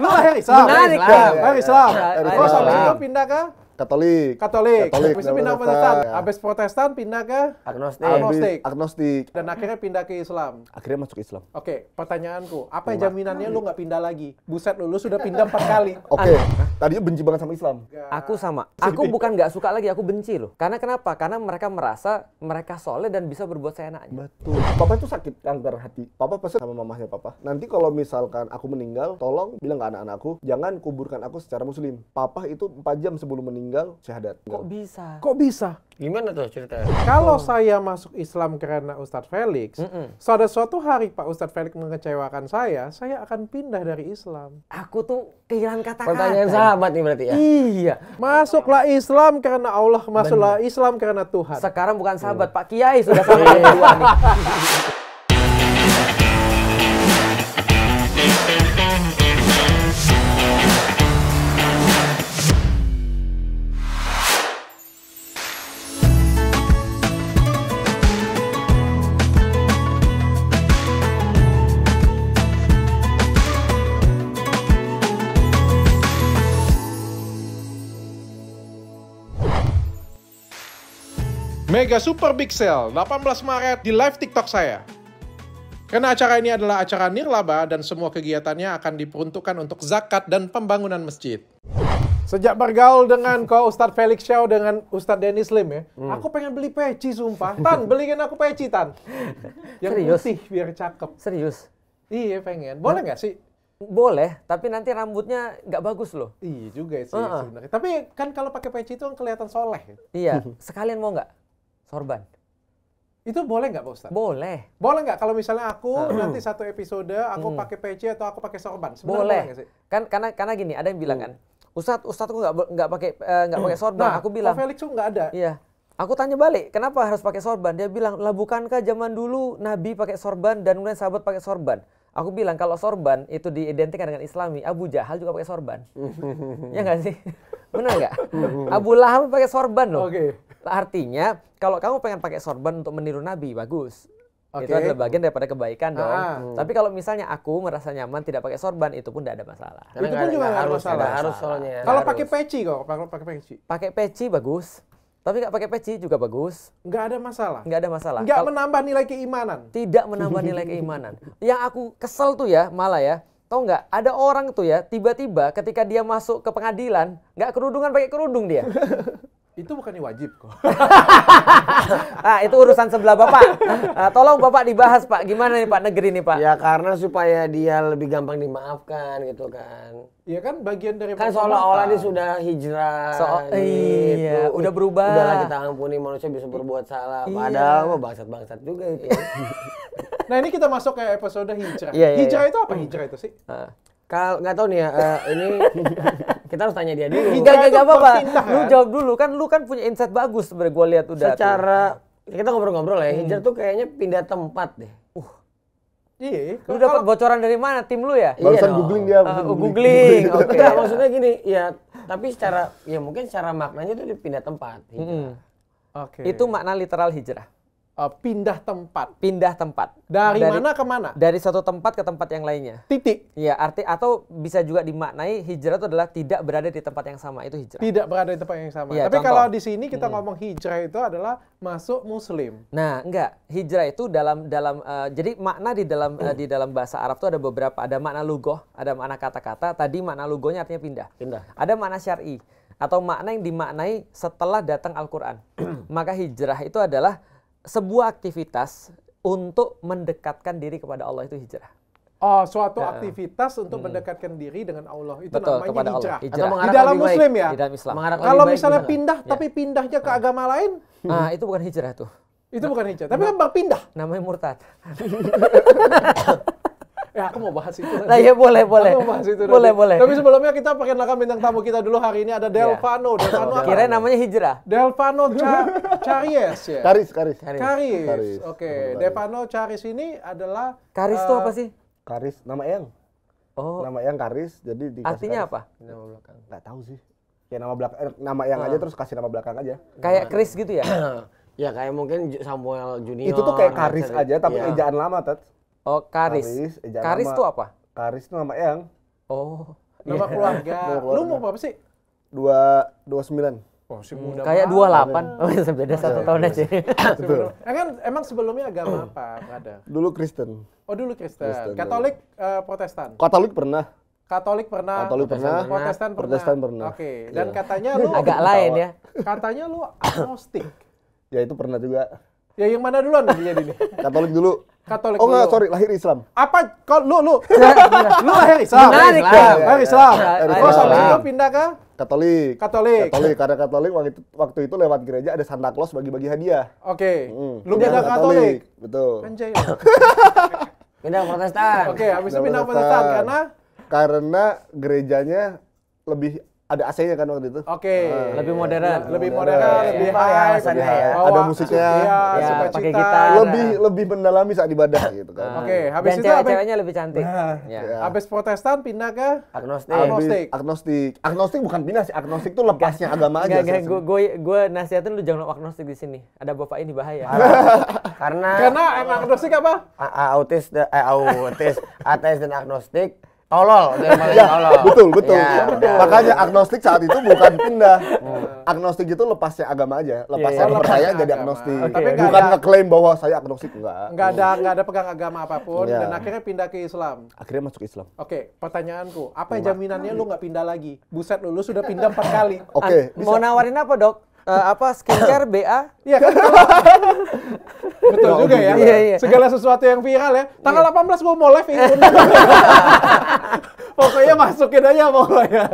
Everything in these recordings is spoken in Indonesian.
Lu lahir Islam. Menarik. Lahir Islam. Terus Islam. itu pindah ke Katolik. Katolik. Katolik. Habis itu pindah Protestan. Ya. Habis Protestan pindah ke agnostik. agnostik. Agnostik. Dan akhirnya pindah ke Islam. Akhirnya masuk Islam. Oke, okay, pertanyaanku, apa Cuma. jaminannya lu nggak pindah lagi? Buset lu, lu sudah pindah empat kali. Oke. Okay. Tadinya benci banget sama Islam. Gak. Aku sama. Aku bukan nggak suka lagi, aku benci loh. Karena kenapa? Karena mereka merasa mereka soleh dan bisa berbuat seenaknya. Betul. Papa itu sakit kanker hati. Papa pesan sama mamahnya papa. Nanti kalau misalkan aku meninggal, tolong bilang ke anak-anakku, jangan kuburkan aku secara muslim. Papa itu 4 jam sebelum meninggal meninggal syahadat. Kok bisa? Kok bisa? Gimana tuh ceritanya? Kalau oh. saya masuk Islam karena Ustadz Felix, mm -mm. pada suatu hari Pak Ustadz Felix mengecewakan saya, saya akan pindah dari Islam. Aku tuh kehilangan kata-kata. Pertanyaan sahabat nih berarti ya? Iya. Masuklah Islam karena Allah, masuklah Islam karena Tuhan. Sekarang bukan sahabat, mm. Pak Kiai sudah sampai iya. dua nih. Mega Super Big Sale 18 Maret di live TikTok saya. Karena acara ini adalah acara nirlaba dan semua kegiatannya akan diperuntukkan untuk zakat dan pembangunan masjid. Sejak bergaul dengan kau Ustadz Felix Xiao dengan Ustadz Dennis Lim ya, hmm. aku pengen beli peci sumpah. Tan, beliin aku peci Tan. Yang Serius? putih biar cakep. Serius? Iya pengen. Boleh nggak sih? Boleh, tapi nanti rambutnya nggak bagus loh. Iya juga sih uh -uh. sebenarnya. Tapi kan kalau pakai peci itu kan kelihatan soleh. Iya, sekalian mau nggak? sorban. Itu boleh nggak Pak Ustaz? Boleh. Boleh nggak kalau misalnya aku nanti satu episode aku hmm. pakai PC atau aku pakai sorban? Sebenarnya boleh. boleh sih? Kan karena karena gini, ada yang bilang hmm. kan, Ustadz, Ustadz aku nggak nggak pakai eh, nggak uh, pakai sorban. Nah, aku bilang. Felix tuh nggak ada. Iya. Aku tanya balik, kenapa harus pakai sorban? Dia bilang, lah bukankah zaman dulu Nabi pakai sorban dan kemudian sahabat pakai sorban? Aku bilang kalau sorban itu diidentikan dengan Islami, Abu Jahal juga pakai sorban. ya nggak sih? Benar nggak? Abu Lahab pakai sorban loh. Okay. Artinya kalau kamu pengen pakai sorban untuk meniru Nabi bagus. Okay. Itu adalah bagian daripada kebaikan dong. Ah. Tapi kalau misalnya aku merasa nyaman tidak pakai sorban itu pun tidak ada masalah. Karena itu pun juga harus masalah. Gak harus soalnya. Kalau pakai peci kok, kalau pakai peci. Pakai peci bagus. Tapi nggak pakai peci juga bagus. Nggak ada masalah. Nggak ada masalah. Nggak menambah nilai keimanan. Tidak menambah nilai keimanan. Yang aku kesel tuh ya malah ya. Tahu nggak? Ada orang tuh ya tiba-tiba ketika dia masuk ke pengadilan nggak kerudungan pakai kerudung dia. Itu bukannya wajib kok. ah, itu urusan sebelah Bapak. Nah, tolong Bapak dibahas Pak, gimana nih Pak negeri nih Pak? Ya karena supaya dia lebih gampang dimaafkan gitu kan. Iya kan bagian dari Kan seolah-olah dia sudah hijrah. So, gitu. Iya, udah berubah. Udahlah kita ampuni manusia bisa berbuat salah. Iya. Padahal mau bangsat-bangsat juga itu. nah, ini kita masuk ke episode hijrah. Iya, iya, iya. hijrah iya. itu apa hijrah itu sih? Uh. Kalau nggak tahu nih ya, uh, ini kita harus tanya dia dulu. gak, nggak apa-apa. Lu kan? jawab dulu kan lu kan punya insight bagus sebenarnya gue lihat udah. Secara tuh. kita ngobrol-ngobrol ya, hmm. Hijrah tuh kayaknya pindah tempat deh. Uh. Iya. Lu dapat bocoran dari mana tim lu ya? Iya Barusan iya googling dia. Uh, googling. googling. Oke. Okay. maksudnya gini, ya tapi secara ya mungkin secara maknanya itu dipindah tempat. Hmm. Oke. Okay. Itu makna literal hijrah uh, pindah tempat. Pindah tempat. Dari, dari mana ke mana? Dari satu tempat ke tempat yang lainnya. Titik. Iya, arti atau bisa juga dimaknai hijrah itu adalah tidak berada di tempat yang sama itu hijrah. Tidak berada di tempat yang sama. Ya, Tapi contoh. kalau di sini kita hmm. ngomong hijrah itu adalah masuk muslim. Nah, enggak. Hijrah itu dalam dalam uh, jadi makna di dalam uh, di dalam bahasa Arab itu ada beberapa, ada makna lugoh, ada makna kata-kata, tadi makna lugohnya artinya pindah. Pindah. Ada makna syar'i atau makna yang dimaknai setelah datang Al-Qur'an. Maka hijrah itu adalah sebuah aktivitas untuk mendekatkan diri kepada Allah itu hijrah. Oh, suatu aktivitas untuk hmm. mendekatkan diri dengan Allah itu Betul, namanya hijrah. Allah. hijrah. Atau di dalam Muslim baik, ya. dalam Islam. Kalau misalnya baik, pindah ya. tapi pindahnya ke nah. agama lain, nah itu bukan hijrah tuh. Itu nah, bukan hijrah, tapi kan nah, pindah. Namanya murtad. ya aku mau bahas itu. Nah ya boleh boleh. Aku mau bahas itu. Boleh boleh. Tapi sebelumnya kita pakai lakukan bintang tamu kita dulu hari ini ada iya. Delvano. Delvano. Kira namanya hijrah. Delvano Caris, ya? Karis, Karis. Karis. Karis. Oke, okay. Devano Caris ini adalah Karis uh, itu eh, apa sih? Karis nama Eyang. Oh. Nama Eyang Karis, jadi di Artinya apa? Nama belakang. Enggak tahu sih. Kayak nama belakang eh, nama Eyang aja ah. terus kasih nama belakang aja. Kayak Chris gitu ya? ya kayak mungkin Samuel Junior. Itu tuh kayak Karis aja tapi ya. ejaan lama, Tet. Oh, Karis. Karis, itu apa? Karis itu nama Eyang. Oh. Nama iya. keluarga. Lu mau apa sih? Dua dua sembilan. Oh, masih muda hmm, kayak dua delapan, oh, beda satu tahun aja. Betul. Nah, kan emang sebelumnya agama hmm. apa, ada? Dulu Kristen. Oh dulu Kristen. Kristen Katolik, uh, Protestan. Katolik pernah. Katolik pernah. Katolik pernah. Protestan pernah. Protestan pernah. Oke. Okay. Iya. Dan yeah. katanya lu agak lain ya. Katanya lu agnostik. ya itu pernah juga. Ya yang mana duluan jadi ini Katolik dulu. Katolik oh, enggak, sorry, lahir Islam. Apa kok lu lu lu lahir Islam? Menarik, lahir Islam. Lahir Islam. Kok sampai itu pindah ke Katolik. Katolik. Katolik karena Katolik waktu itu, waktu itu lewat gereja ada Santa Claus bagi-bagi hadiah. Oke. Okay. Lu Lu pindah Katolik. Katolik. Betul. Anjay. pindah Protestan. Oke, okay, habis itu pindah Protestan karena karena gerejanya lebih ada AC-nya kan waktu itu. Oke. Okay. Uh, iya, lebih iya. modern. Lebih modern, modern iya, lebih ya. high. Alasannya ada musiknya. ya, suka pakai gitar. Lebih nah. lebih mendalami saat ibadah gitu kan. Oke, okay, habis Dan itu cewek-ceweknya lebih cantik. Nah, yeah. Habis Protestan pindah ke agnostik. Agnostik. Agnostik. Agnostik bukan pindah sih, agnostik tuh lepasnya agama aja. gak, gue gue gue nasihatin lu jangan agnostik di sini. Ada bapak ini bahaya. Karena Karena agnostik apa? Autis, eh, autis, ateis dan agnostik tolol ya, tolol betul iya, betul ya, betul. makanya agnostik saat itu bukan pindah hmm. agnostik itu lepasnya agama aja iya, lepasnya yeah, percaya lepas jadi agnostik okay. Tapi bukan ngeklaim bahwa saya agnostik enggak enggak ada enggak ada pegang agama apapun yeah. dan akhirnya pindah ke Islam akhirnya masuk Islam oke okay, pertanyaanku apa jaminannya lu nggak pindah lagi buset lu, lu sudah pindah empat kali oke okay. mau nawarin apa dok uh, apa skincare BA? Iya kan? Betul oh, juga gitu. ya. Iya, iya. Segala sesuatu yang viral ya. Tanggal iya. 18 gue mau live ini pokoknya masukin aja pokoknya.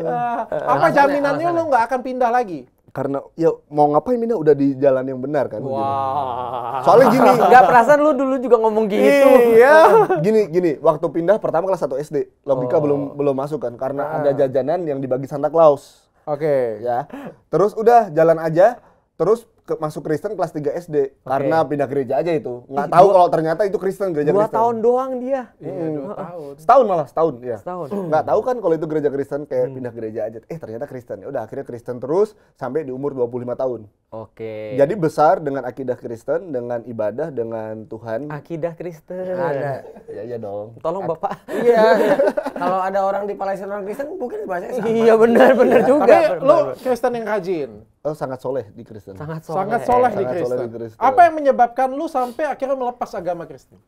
nah, iya. apa jaminannya lu nggak akan pindah lagi? karena ya mau ngapain ini udah di jalan yang benar kan. Gitu. Wow. Soalnya gini. Gak perasaan lu dulu juga ngomong gitu. Iya. gini gini, waktu pindah pertama kelas 1 SD, logika oh. belum belum masuk kan karena ah. ada jajanan yang dibagi Santa Claus. Oke. Okay. Ya. Terus udah jalan aja, terus ke, masuk Kristen kelas 3 SD okay. karena pindah gereja aja itu. Nggak tahu kalau ternyata itu Kristen gereja dua Kristen. Dua tahun doang dia. Iya, hmm. dua tahun. Setahun malah, setahun ya. Setahun. Nggak tahu kan kalau itu gereja Kristen kayak hmm. pindah gereja aja. Eh ternyata Kristen. Ya udah akhirnya Kristen terus sampai di umur 25 tahun. Oke. Okay. Jadi besar dengan akidah Kristen, dengan ibadah, dengan Tuhan. Akidah Kristen. Ada. Ya iya dong. Tolong Ak Bapak. Iya. kalau ada orang di Palestina orang Kristen mungkin bahasanya Iya benar benar ya. juga. Tapi benar, lu benar. Kristen yang rajin. Oh, sangat soleh di Kristen. Sangat soleh, sangat eh, soleh, di, sangat Kristen. soleh di Kristen. Apa yang menyebabkan lu sampai akhirnya melepas agama Kristen?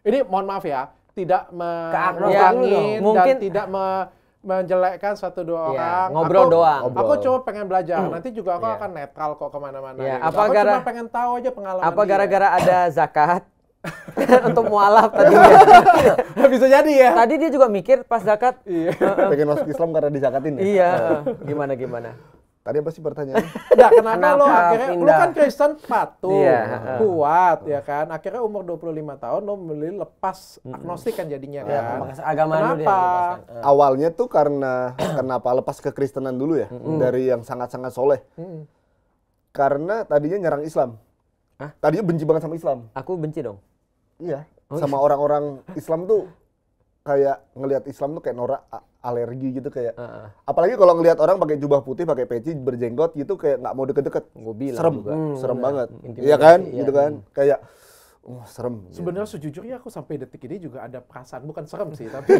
Ini mohon maaf ya, tidak mengurangi Mungkin... dan tidak me menjelekkan satu dua orang. Iya, orang. Ngobrol aku, doang. Ngobrol. Aku coba pengen belajar. Hmm. Nanti juga aku ya. akan netral kok kemana-mana. Ya, Apa aku gara, cuma pengen tahu aja pengalaman. Apa gara-gara ada zakat? untuk mualaf tadi bisa jadi ya tadi dia juga mikir pas zakat iya. Eh, eh. pengen masuk Islam karena dizakatin ya? iya nah. gimana gimana Tadi apa sih pertanyaannya? nah, kenapa, kenapa lo akhirnya, pindah. lo kan Kristen patuh, yeah. kuat, ya kan? Akhirnya umur 25 tahun lo memilih lepas agnostik kan jadinya iya, kan? Ya, agama kenapa? Dia Awalnya tuh karena, kenapa lepas ke Kristenan dulu ya? Dari yang sangat-sangat soleh. Karena tadinya nyerang Islam. Hah? Tadinya benci banget sama Islam. Aku benci dong? Iya, oh, sama iya? orang-orang Islam tuh kayak ngelihat Islam tuh kayak norak alergi gitu kayak. Uh -uh. Apalagi kalau ngelihat orang pakai jubah putih, pakai peci, berjenggot gitu kayak nggak mau deket-deket. Gue bilang serem, juga. Hmm, serem bener. banget. Intimidasi, iya kan? Iya. Gitu kan? Hmm. Kayak oh, serem. Sebenarnya gitu. sejujurnya aku sampai detik ini juga ada perasaan bukan serem sih, tapi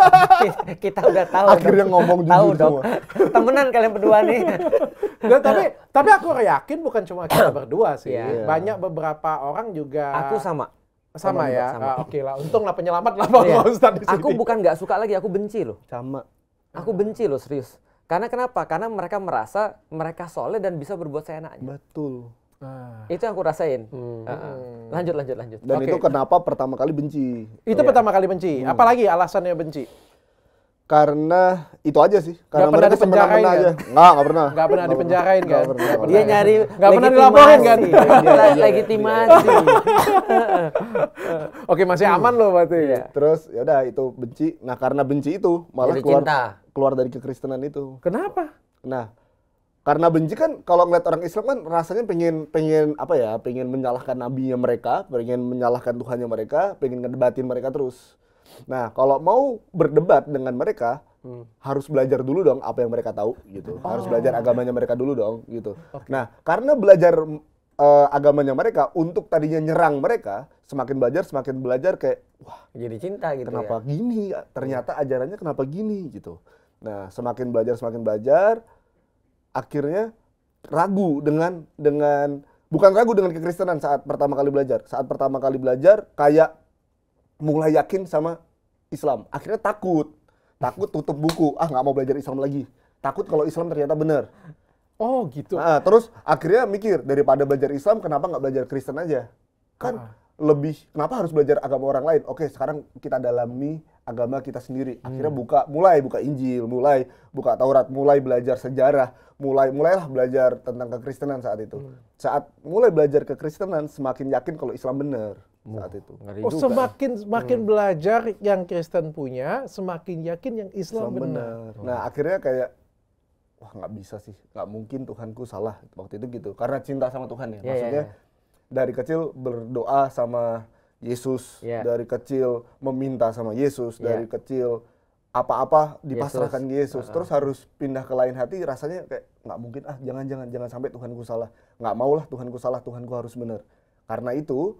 kita, udah tahu. Akhirnya dong. ngomong tahu dong. Temenan kalian berdua nih. nah, tapi tapi aku yakin bukan cuma kita berdua sih. Yeah. Banyak beberapa orang juga Aku sama sama, ya sama. Ah, oke lah untung lah penyelamat lah pak iya. di sini. aku bukan nggak suka lagi aku benci loh sama aku benci loh serius karena kenapa karena mereka merasa mereka soleh dan bisa berbuat seenaknya betul Ah. Itu yang aku rasain. Hmm. Uh, lanjut, lanjut, lanjut. Dan okay. itu kenapa pertama kali benci? Itu yeah. pertama kali benci. Hmm. Apalagi alasannya benci? Karena itu aja sih. Karena gak mereka semena-mena kan? aja. Enggak, enggak pernah. Enggak pernah dipenjarain kan? pernah, pernah. Dia nyari enggak pernah dilaporin kan? Iya, iya, iya. Legitimasi. Oke, masih aman loh berarti. Ya. Terus ya udah itu benci. Nah, karena benci itu malah Jadi keluar cinta. keluar dari kekristenan itu. Kenapa? Nah, karena benci kan kalau ngeliat orang Islam kan rasanya pengen pengen apa ya pengen menyalahkan nabinya mereka pengen menyalahkan Tuhannya mereka pengen ngedebatin mereka terus Nah, kalau mau berdebat dengan mereka, hmm. harus belajar dulu dong apa yang mereka tahu gitu. Oh. Harus belajar agamanya mereka dulu dong gitu. Okay. Nah, karena belajar uh, agamanya mereka untuk tadinya nyerang mereka, semakin belajar semakin belajar kayak wah, jadi cinta gitu ya. Kenapa ya? gini? Iya. Ternyata ajarannya kenapa gini gitu. Nah, semakin belajar semakin belajar akhirnya ragu dengan dengan bukan ragu dengan kekristenan saat pertama kali belajar. Saat pertama kali belajar kayak mulai yakin sama Islam. Akhirnya takut. Takut tutup buku. Ah, nggak mau belajar Islam lagi. Takut kalau Islam ternyata benar. Oh, gitu. Nah, terus akhirnya mikir, daripada belajar Islam, kenapa nggak belajar Kristen aja? Kan -huh. Ah. lebih, kenapa harus belajar agama orang lain? Oke, sekarang kita dalami agama kita sendiri. Akhirnya hmm. buka, mulai buka Injil, mulai buka Taurat, mulai belajar sejarah, mulai mulailah belajar tentang kekristenan saat itu. Hmm. Saat mulai belajar kekristenan, semakin yakin kalau Islam benar saat itu. oh, semakin ya. semakin hmm. belajar yang Kristen punya, semakin yakin yang Islam, Islam benar. benar. Nah, akhirnya kayak wah nggak bisa sih, nggak mungkin Tuhanku salah waktu itu gitu. Karena cinta sama Tuhan ya. Yeah, ya, Maksudnya yeah, yeah. dari kecil berdoa sama Yesus, yeah. dari kecil meminta sama Yesus, yeah. dari kecil apa-apa dipasrahkan Yesus. Yesus. Uh -huh. Terus harus pindah ke lain hati rasanya kayak nggak mungkin ah jangan-jangan jangan sampai Tuhanku salah. Nggak maulah Tuhanku salah, Tuhanku harus benar. Karena itu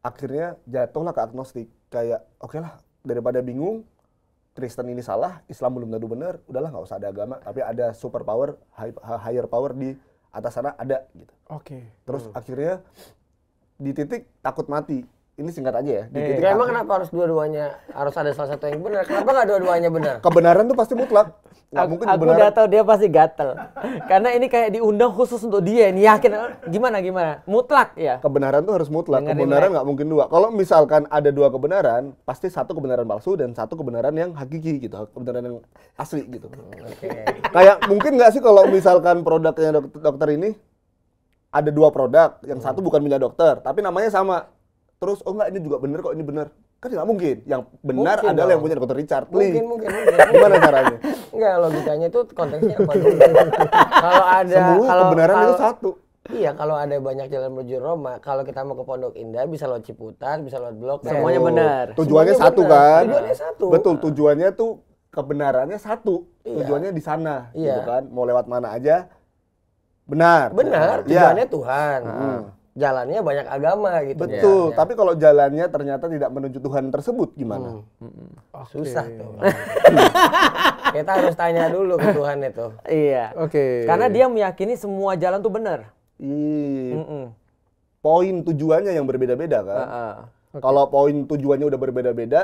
akhirnya jatuhlah ke agnostik kayak oke okay lah daripada bingung Kristen ini salah Islam belum tentu benar udahlah nggak usah ada agama tapi ada super power higher power di atas sana ada gitu oke okay. terus hmm. akhirnya di titik takut mati ini singkat aja ya. Dikit -dikit iya, iya. emang kenapa harus dua-duanya harus ada salah satu yang benar? Kenapa nggak dua-duanya benar? Kebenaran tuh pasti mutlak. mungkin aku kebenaran. udah tahu dia pasti gatel. Karena ini kayak diundang khusus untuk dia. Ini yakin gimana gimana? Mutlak ya. Kebenaran tuh harus mutlak. Dengerin kebenaran ya? nggak mungkin dua. Kalau misalkan ada dua kebenaran, pasti satu kebenaran palsu dan satu kebenaran yang hakiki gitu, kebenaran yang asli gitu. Okay. kayak mungkin nggak sih kalau misalkan produknya dok dokter ini ada dua produk, yang hmm. satu bukan milik dokter, tapi namanya sama terus oh enggak ini juga bener kok ini bener kan nggak mungkin yang benar mungkin adalah dong. yang punya dokter Richard Lee mungkin mungkin, mungkin. gimana caranya enggak logikanya itu konteksnya apa kalau ada semua kalau, kebenaran kalau, itu satu Iya, kalau ada banyak jalan menuju Roma, kalau kita mau ke Pondok Indah bisa lewat Ciputat, bisa lewat Blok Semuanya Semuanya benar. Tujuannya Semuanya satu benar. kan? Tujuannya satu. Betul, tujuannya tuh kebenarannya satu. Iya. Tujuannya di sana, iya. gitu kan? Mau lewat mana aja benar. Benar, iya. tujuannya ya. Tuhan. Hmm jalannya banyak agama gitu. Betul, ya, tapi kalau jalannya ternyata tidak menuju Tuhan tersebut gimana? Hmm. Hmm. Okay. Susah tuh. Hmm. Kita harus tanya dulu ke Tuhan itu. Iya. Oke. Okay. Karena dia meyakini semua jalan tuh benar. Iya. Poin tujuannya yang berbeda-beda kan. Uh -uh. Okay. Kalau poin tujuannya udah berbeda-beda,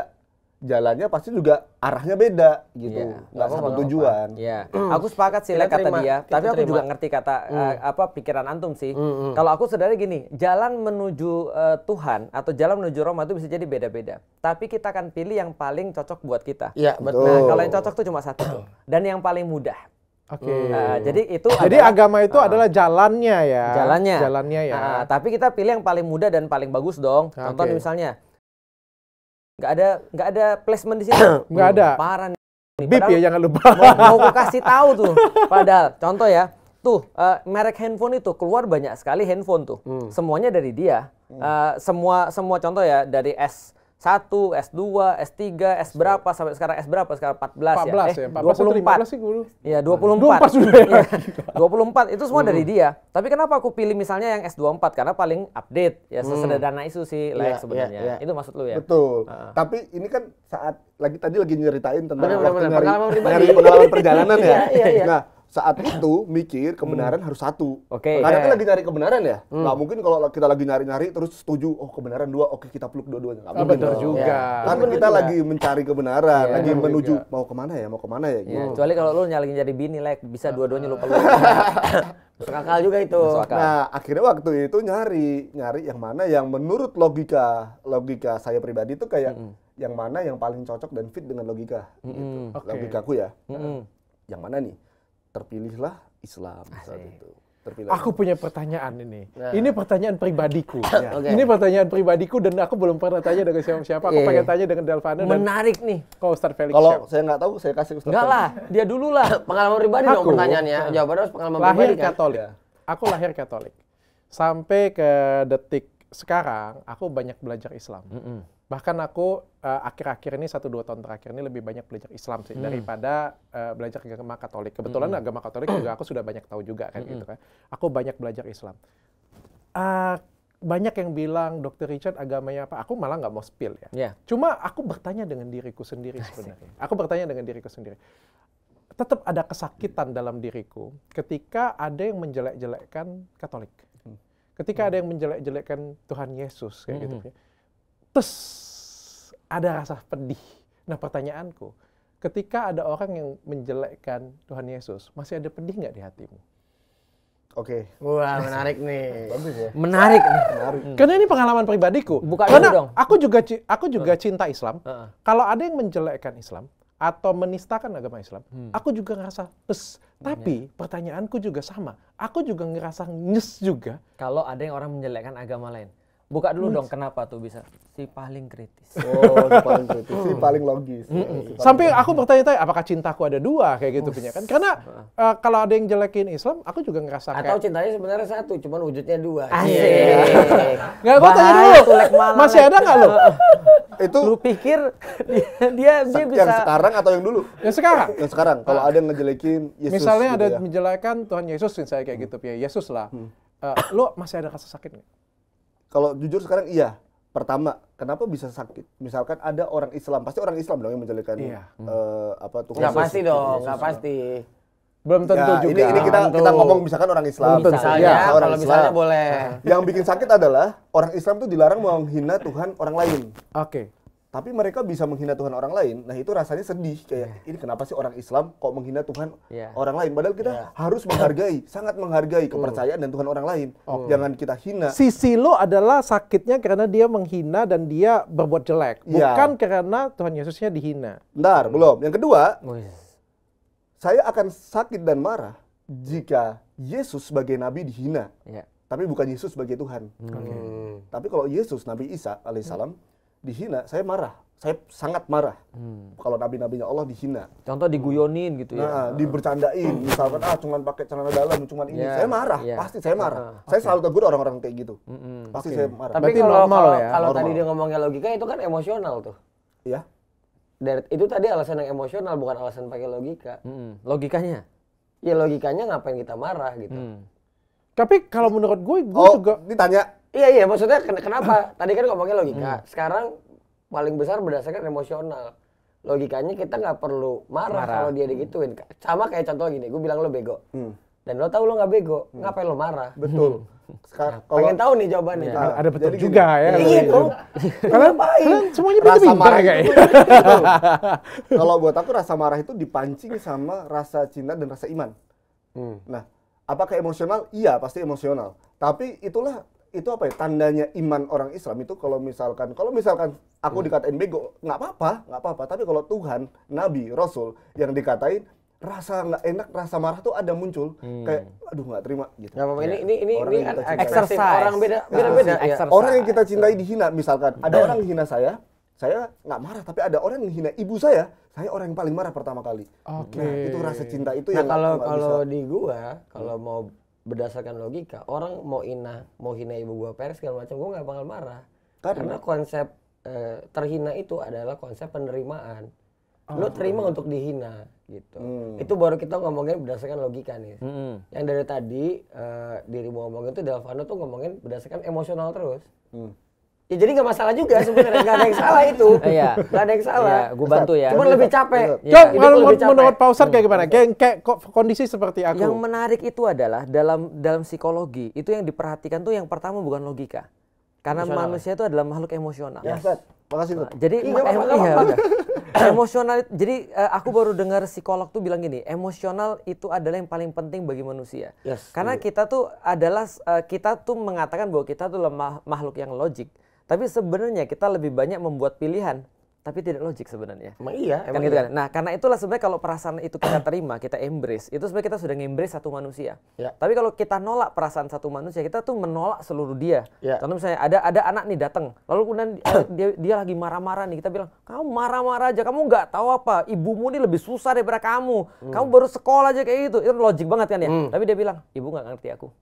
jalannya pasti juga arahnya beda gitu yeah. nggak sama tujuan yeah. aku sepakat sih lah kata terima, dia tapi aku terima. juga ngerti kata mm. uh, apa pikiran antum sih mm, -hmm. kalau aku sebenarnya gini jalan menuju uh, Tuhan atau jalan menuju Roma itu bisa jadi beda-beda tapi kita akan pilih yang paling cocok buat kita yeah, iya, betul. nah kalau yang cocok tuh cuma satu dan yang paling mudah Oke. Okay. Uh, eh, jadi itu Jadi agama itu uh, adalah jalannya ya. Jalannya. Jalannya ya. Uh, tapi kita pilih yang paling mudah dan paling bagus dong. Ah, Contoh misalnya nggak ada nggak ada placement di situ nggak ada parah nih Bip ya jangan lupa mau, mau kasih tahu tuh padahal contoh ya tuh uh, merek handphone itu keluar banyak sekali handphone tuh hmm. semuanya dari dia hmm. uh, semua semua contoh ya dari S 1, S2, S3, S berapa sampai sekarang S berapa sekarang 14, 14 ya? ya. Eh, ya 24. 15 sih Iya, 24. 24 sudah. Ya. 24 iya, itu semua hmm. dari dia. Tapi kenapa aku pilih misalnya yang S24 karena paling update ya hmm. sesederhana hmm. isu sih like ya, iya, sebenarnya. Ya, ya. Itu maksud lu ya. Betul. Uh. Tapi ini kan saat lagi tadi lagi nyeritain tentang bener, waktu bener, nyari, nyari pengalaman perjalanan ya. Iya, iya, iya. Nah, saat hmm. itu mikir kebenaran hmm. harus satu. Oke. Okay. Kadang kan lagi nyari kebenaran ya. Hmm. Gak mungkin kalau kita lagi nyari-nyari terus setuju oh kebenaran dua, oke kita peluk dua-duanya. Gak ah, mungkin. juga. Ya. Karena kita juga. lagi mencari kebenaran, yeah. lagi menuju juga. mau kemana ya, mau kemana ya. Gitu. Iya, kecuali kalau lu nyari jadi bini, like bisa nah. dua-duanya lu peluk. juga itu. Masuk Nah, akhirnya waktu itu nyari, nyari yang mana yang menurut logika logika saya pribadi itu kayak mm -hmm. yang mana yang paling cocok dan fit dengan logika mm -hmm. gitu. okay. Logikaku ya. Mm -hmm. Yang mana nih? terpilihlah Islam gitu. Terpilih. Aku punya pertanyaan ini. Nah. Ini pertanyaan pribadiku. ya. okay. Ini pertanyaan pribadiku dan aku belum pernah tanya dengan siapa-siapa. Aku yeah. Iya. pengen tanya dengan Delvano. Menarik nih. Kalau Ustaz Felix. Kalau saya nggak tahu, saya kasih Ustaz. Enggak lah, dia dulu lah. Pengalaman pribadi aku, dong pertanyaannya. Nah. Jawabannya harus pengalaman lahir pribadi. Lahir kan? Katolik. Kan? Aku lahir Katolik. Sampai ke detik sekarang, aku banyak belajar Islam. Mm -mm. Bahkan aku Eh, akhir-akhir uh, ini satu dua tahun terakhir ini lebih banyak belajar Islam sih hmm. daripada uh, belajar agama Katolik. Kebetulan hmm. agama Katolik juga aku sudah banyak tahu juga kan hmm. gitu kan. Aku banyak belajar Islam. Uh, banyak yang bilang Dr. Richard agamanya apa? Aku malah nggak mau spill ya. Yeah. Cuma aku bertanya dengan diriku sendiri sebenarnya. Aku bertanya dengan diriku sendiri. Tetap ada kesakitan dalam diriku ketika ada yang menjelek-jelekkan Katolik. Hmm. Ketika hmm. ada yang menjelek-jelekkan Tuhan Yesus kayak gitu hmm. gitu. Kan. Terus ada rasa pedih. Nah pertanyaanku, ketika ada orang yang menjelekkan Tuhan Yesus, masih ada pedih nggak di hatimu? Oke. Okay. Wah, menarik nih. Bagus ya. Menarik nih. Menarik. Hmm. Karena ini pengalaman pribadiku. Buka Karena dong. aku juga aku juga uh. cinta Islam. Uh. Kalau ada yang menjelekkan Islam atau menistakan agama Islam, hmm. aku juga ngerasa pes. Tapi iya. pertanyaanku juga sama. Aku juga ngerasa nyes juga. Kalau ada yang orang menjelekkan agama lain. Buka dulu dong kenapa tuh bisa si paling kritis. Oh, si paling kritis, si paling logis. Mm si Sampai aku bertanya-tanya apakah cintaku ada dua kayak gitu punya kan? Karena uh, kalau ada yang jelekin Islam, aku juga ngerasa Atau cintanya sebenarnya satu, cuman wujudnya dua. Asik. Enggak iya. tanya dulu. Masih ada enggak lo? Itu lu pikir dia dia, dia bisa yang sekarang atau yang dulu? Yang sekarang. Yang sekarang. Kalau ah. ada yang ngejelekin Yesus. Misalnya gitu ada ya. menjelekan Tuhan Yesus saya kayak hmm. gitu ya. Yesus lah. Hmm. Uh, eh, lo masih ada rasa sakit nggak? Kalau jujur sekarang iya. Pertama, kenapa bisa sakit? Misalkan ada orang Islam, pasti orang Islam dong yang menjalankan iya. uh, apa tuh. Enggak pasti dong, nggak pasti. Belum tentu ya, juga. Ini, ini kita kita ngomong misalkan orang Islam. Belum tentu. Ya, orang kalau Islam. misalnya boleh. Yang bikin sakit adalah orang Islam tuh dilarang menghina Tuhan orang lain. Oke. Okay tapi mereka bisa menghina Tuhan orang lain. Nah, itu rasanya sedih kayak yeah. ini kenapa sih orang Islam kok menghina Tuhan yeah. orang lain padahal kita yeah. harus menghargai, sangat menghargai kepercayaan mm. dan Tuhan orang lain. Oh. Jangan kita hina. Sisi lo adalah sakitnya karena dia menghina dan dia berbuat jelek, yeah. bukan karena Tuhan Yesusnya dihina. Bentar, mm. belum. Yang kedua, oh, yeah. saya akan sakit dan marah jika Yesus sebagai nabi dihina. Yeah. Tapi bukan Yesus sebagai Tuhan. Hmm. Okay. Tapi kalau Yesus Nabi Isa alaihissalam mm dihina, saya marah. Saya sangat marah hmm. kalau nabi-nabinya Allah dihina. Contoh diguyonin gitu ya. Nah, dibercandain, hmm. misalkan ah cuman pakai celana dalam, cuman ini. Yeah. Saya marah, yeah. pasti saya marah. Uh, saya selalu tegur orang-orang kayak gitu. Mm -hmm. Pasti okay. saya marah. Tapi Berarti kalau normal, kalau, ya? kalau normal. tadi dia ngomongnya logika itu kan emosional tuh. Iya. Dari, itu tadi alasan yang emosional bukan alasan pakai logika. Mm -hmm. Logikanya? Ya logikanya ngapain kita marah gitu. Mm. Tapi kalau menurut gue, gue oh, juga ditanya Iya iya maksudnya ken kenapa? Tadi kan ngomongnya logika. Hmm. Sekarang paling besar berdasarkan emosional. Logikanya kita nggak perlu marah, marah. kalau dia digituin. Sama kayak contoh gini, gue bilang lo bego. Hmm. Dan lo tahu lo nggak bego, hmm. ngapain lo marah? Betul. Sekarang, nah, kalau pengen tahu nih jawabannya. Ya, ada betul Jadi juga gini. ya. Iya itu. Iya, iya. Karena semuanya rasa marah kayak. kalau buat aku rasa marah itu dipancing sama rasa cinta dan rasa iman. Hmm. Nah, apakah emosional? Iya, pasti emosional. Tapi itulah itu apa ya tandanya iman orang Islam itu kalau misalkan kalau misalkan aku hmm. dikatain bego nggak apa-apa nggak apa-apa tapi kalau Tuhan Nabi Rasul yang dikatain rasa nggak enak rasa marah tuh ada muncul hmm. kayak aduh nggak terima gitu nggak apa-apa ya. ini ini ini orang ini exercise orang beda beda ah. beda nah, ya. orang yang kita cintai dihina misalkan ada orang yang hina saya saya nggak marah tapi ada orang yang hina ibu saya saya orang yang paling marah pertama kali okay. nah itu rasa cinta itu nah, yang kalau kalau bisa. di gua kalau mau berdasarkan logika orang mau ina mau hina ibu gua pers segala macam gua nggak bakal marah karena, karena konsep eh, terhina itu adalah konsep penerimaan oh, ah, lo terima oh. untuk dihina gitu hmm. itu baru kita ngomongin berdasarkan logika nih hmm. yang dari tadi eh, dirimu ngomongin itu Delvano tuh ngomongin berdasarkan emosional terus hmm Ya jadi nggak masalah juga sebenarnya nggak ada yang salah itu. Iya. Nggak ada yang iya, salah. Iya, gue bantu ya. Cuma lebih capek. Iya, Cok, kalau menurut Pak Ustadz kayak hmm. gimana? Kayak, kayak kondisi seperti aku. Yang menarik itu adalah dalam dalam psikologi itu yang diperhatikan tuh yang pertama bukan logika. Karena emosional. manusia itu adalah makhluk emosional. Ya, Ustaz. Makasih, nah, Jadi Ih, em iya, iya emosional jadi uh, aku baru dengar psikolog tuh bilang gini, emosional itu adalah yang paling penting bagi manusia. Yes, Karena iya. kita tuh adalah uh, kita tuh mengatakan bahwa kita tuh lemah, makhluk yang logik. Tapi sebenarnya kita lebih banyak membuat pilihan tapi tidak logik sebenarnya. Emang iya, kan emang kan gitu iya. kan. Nah, karena itulah sebenarnya kalau perasaan itu kita terima, kita embrace, itu sebenarnya kita sudah embrace satu manusia. Ya. Tapi kalau kita nolak perasaan satu manusia, kita tuh menolak seluruh dia. Ya. Contoh misalnya ada ada anak nih datang, lalu kemudian dia, dia lagi marah-marah nih, kita bilang, "Kamu marah-marah aja, kamu nggak tahu apa. Ibumu ini lebih susah daripada kamu. Hmm. Kamu baru sekolah aja kayak gitu." Itu logik banget kan ya. Hmm. Tapi dia bilang, "Ibu nggak ngerti aku."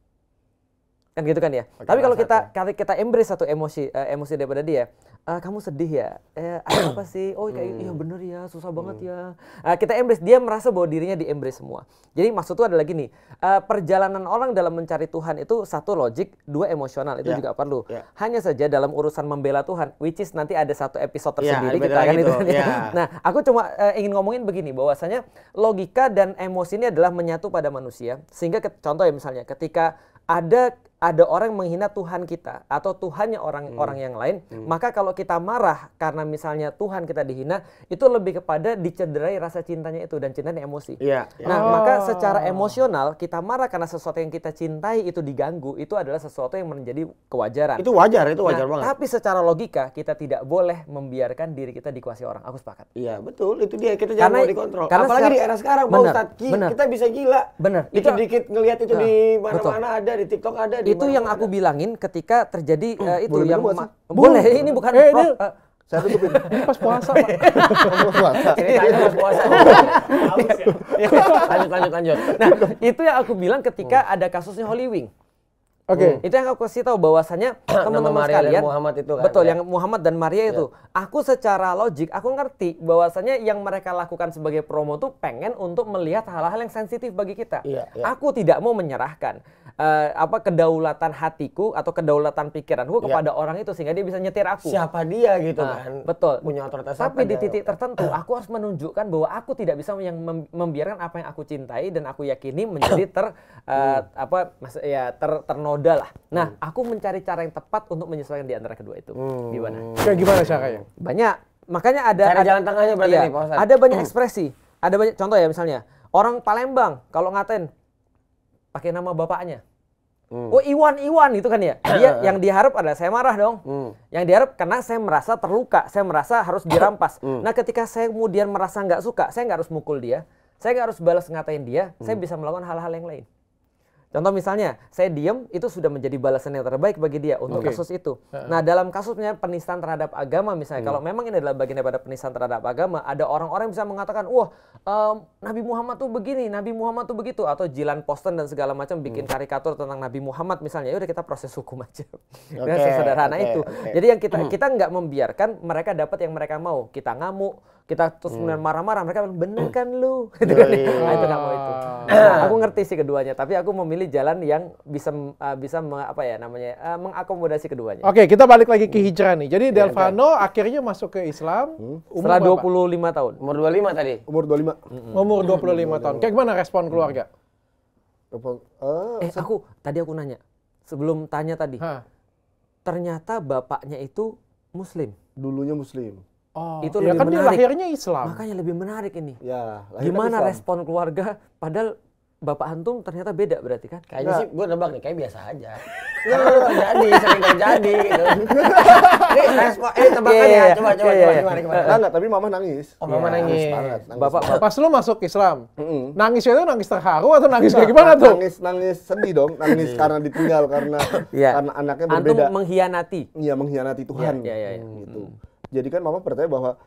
kan gitu kan ya. Oke, Tapi kalau kita ya. kita embrace satu emosi uh, emosi daripada dia, uh, kamu sedih ya, eh, ada apa sih? Oh kayak iya, hmm. ya bener ya, susah hmm. banget ya. Uh, kita embrace dia merasa bahwa dirinya di embrace semua. Jadi maksud tuh adalah gini, uh, eh, perjalanan orang dalam mencari Tuhan itu satu logik, dua emosional itu yeah. juga perlu. Yeah. Hanya saja dalam urusan membela Tuhan, which is nanti ada satu episode ya, tersendiri yeah, kita akan itu. itu. Yeah. Nah, aku cuma uh, ingin ngomongin begini bahwasanya logika dan emosi ini adalah menyatu pada manusia sehingga contoh ya misalnya ketika ada ada orang yang menghina Tuhan kita atau Tuhannya orang hmm. orang yang lain, hmm. maka kalau kita marah karena misalnya Tuhan kita dihina, itu lebih kepada dicederai rasa cintanya itu dan cintanya emosi. Yeah. Iya. Nah, oh. maka secara emosional kita marah karena sesuatu yang kita cintai itu diganggu, itu adalah sesuatu yang menjadi kewajaran. Itu wajar, itu wajar nah, banget. Tapi secara logika kita tidak boleh membiarkan diri kita dikuasai orang. Aku sepakat. Iya, betul. Itu dia kita jangan karena, dikontrol. Karena Apalagi di era sekarang, bener, Pak kita bisa gila. Benar. itu dikit ngelihat itu nah, di mana-mana ada, di TikTok ada, di iya itu yang aku bilangin ketika terjadi uh, itu boleh yang boleh, boleh ini bukan eh, prof, eh. saya tutupin. Ini pas puasa, Pak. pas puasa. Ya. lanjut, lanjut, lanjut. Nah, itu yang aku bilang ketika hmm. ada kasusnya Holy Wing. Oke. Okay. Hmm. Itu yang aku kasih tahu bahwasannya teman-teman sekalian. Dan Muhammad itu kan. Betul, ya? yang Muhammad dan Maria ya. itu. Ya. Aku secara logik aku ngerti bahwasannya yang mereka lakukan sebagai promo itu pengen untuk melihat hal-hal yang sensitif bagi kita. Ya, ya. Aku tidak mau menyerahkan uh, apa kedaulatan hatiku atau kedaulatan pikiranku ya. kepada orang itu sehingga dia bisa nyetir aku. Siapa dia gitu nah, kan? Betul. Punya otoritas. Tapi di titik dia, tertentu aku harus menunjukkan bahwa aku tidak bisa yang mem membiarkan apa yang aku cintai dan aku yakini menjadi ter uh, hmm. apa mas ya ter ternoda lah. Nah, hmm. aku mencari cara yang tepat untuk menyesuaikan di antara kedua itu. Hmm. Gimana? Kayak gimana caranya? Banyak. Makanya ada Cari ada, jalan tengahnya berarti iya, nih, Ada banyak hmm. ekspresi. Ada banyak contoh ya misalnya orang Palembang kalau ngatain pakai nama bapaknya. Hmm. Oh Iwan Iwan itu kan ya. Dia yang diharap adalah saya marah dong. Hmm. Yang diharap karena saya merasa terluka, saya merasa harus dirampas. Hmm. Nah ketika saya kemudian merasa nggak suka, saya nggak harus mukul dia, saya nggak harus balas ngatain dia, hmm. saya bisa melakukan hal-hal yang lain. Contoh misalnya, saya diem itu sudah menjadi balasan yang terbaik bagi dia untuk okay. kasus itu. Uh -huh. Nah dalam kasusnya penistaan terhadap agama misalnya, hmm. kalau memang ini adalah bagian daripada penistaan terhadap agama, ada orang-orang yang bisa mengatakan, wah um, Nabi Muhammad tuh begini, Nabi Muhammad tuh begitu, atau jilan posten dan segala macam bikin hmm. karikatur tentang Nabi Muhammad misalnya, ya udah kita proses hukum aja. Okay. sederhana okay. itu. Okay. Jadi yang kita hmm. kita nggak membiarkan mereka dapat yang mereka mau, kita ngamuk, kita terus hmm. marah-marah mereka bilang bener kan lu oh, gitu kan iya. nah, itu nggak mau itu aku ngerti sih keduanya tapi aku memilih jalan yang bisa uh, bisa meng, apa ya namanya uh, mengakomodasi keduanya oke okay, kita balik lagi ke hmm. hijrah nih jadi iya, Delvano ya, akhirnya masuk ke Islam hmm. umur setelah 25 lima tahun umur 25 tadi umur 25 -hmm. umur dua puluh lima tahun kayak gimana respon keluarga ah, eh aku tadi aku nanya sebelum tanya tadi ha. ternyata bapaknya itu muslim dulunya muslim Oh, itu ya lebih kan menarik. dia lahirnya Islam. Makanya lebih menarik ini. Ya, Gimana Islam. respon keluarga padahal bapak antum ternyata beda berarti kan? Kayaknya nah. sih gue nebak nih, kayak biasa aja. Karena lu terjadi, sering terjadi gitu. Ini respon, eh tebakan yeah, ya, iya, iya. coba, coba, yeah, coba, yeah. Iya. gimana, gimana? Enggak, tapi mama nangis. Oh, mama ya, nangis. Banget, nangis bapak, banget. Pas lu masuk Islam, mm -hmm. nangisnya itu nangis terharu atau nangis kayak gimana tuh? Nangis, nangis sedih dong, nangis karena ditinggal, karena yeah. karena anaknya berbeda. Antum mengkhianati. Iya, mengkhianati Tuhan. Iya, iya, iya. Gitu. Mm. Jadi kan mama percaya bahwa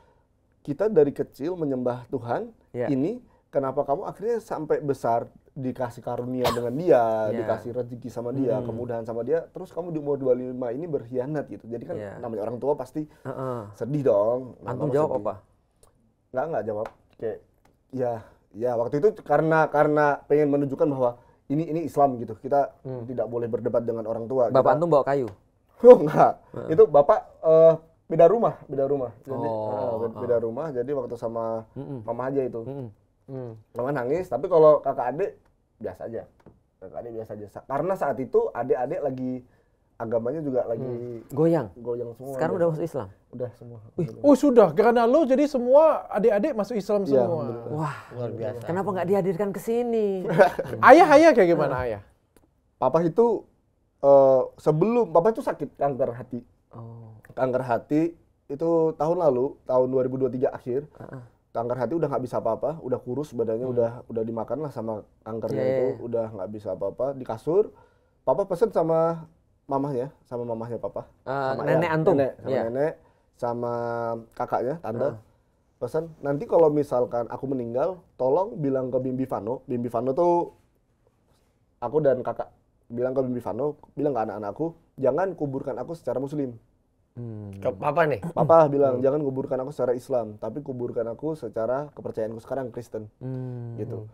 kita dari kecil menyembah Tuhan yeah. ini kenapa kamu akhirnya sampai besar dikasih karunia dengan dia, yeah. dikasih rezeki sama dia, hmm. kemudahan sama dia, terus kamu di umur 25 ini berkhianat gitu. Jadi kan yeah. namanya orang tua pasti uh -uh. sedih dong. Antum jawab sedih. apa? Enggak, enggak jawab. Kayak ya ya waktu itu karena karena pengen menunjukkan bahwa ini ini Islam gitu. Kita hmm. tidak boleh berdebat dengan orang tua. Bapak kita, antum bawa kayu? Oh enggak. Uh -uh. Itu bapak uh, beda rumah beda rumah jadi oh, uh, beda uh. rumah jadi waktu sama mm -mm. mama aja itu mm -mm. mama nangis tapi kalau kakak adik biasa aja kakak adik biasa aja karena saat itu adik-adik lagi agamanya juga lagi hmm. goyang goyang semua sekarang ya. udah masuk Islam udah semua Wih. oh sudah karena lo jadi semua adik-adik masuk Islam iya, semua Ya, wah luar biasa kenapa nggak dihadirkan ke sini ayah ayah kayak gimana hmm. ayah papa itu uh, sebelum papa itu sakit kanker hati oh kanker hati itu tahun lalu tahun 2023 akhir uh -uh. kanker hati udah nggak bisa apa-apa udah kurus badannya hmm. udah udah dimakan lah sama kankernya yeah. itu udah nggak bisa apa-apa di kasur papa pesen sama mamahnya sama mamahnya papa uh, sama nenek ayah, antum nenek, sama yeah. nenek sama kakaknya tante uh. pesan nanti kalau misalkan aku meninggal tolong bilang ke Bimbi Vano Bimbi Vano tuh aku dan kakak bilang ke Bimbi Vano bilang ke anak-anakku jangan kuburkan aku secara muslim Hmm. papa nih. Papa hmm. bilang hmm. jangan kuburkan aku secara Islam, tapi kuburkan aku secara kepercayaanku sekarang Kristen. Hmm. Gitu.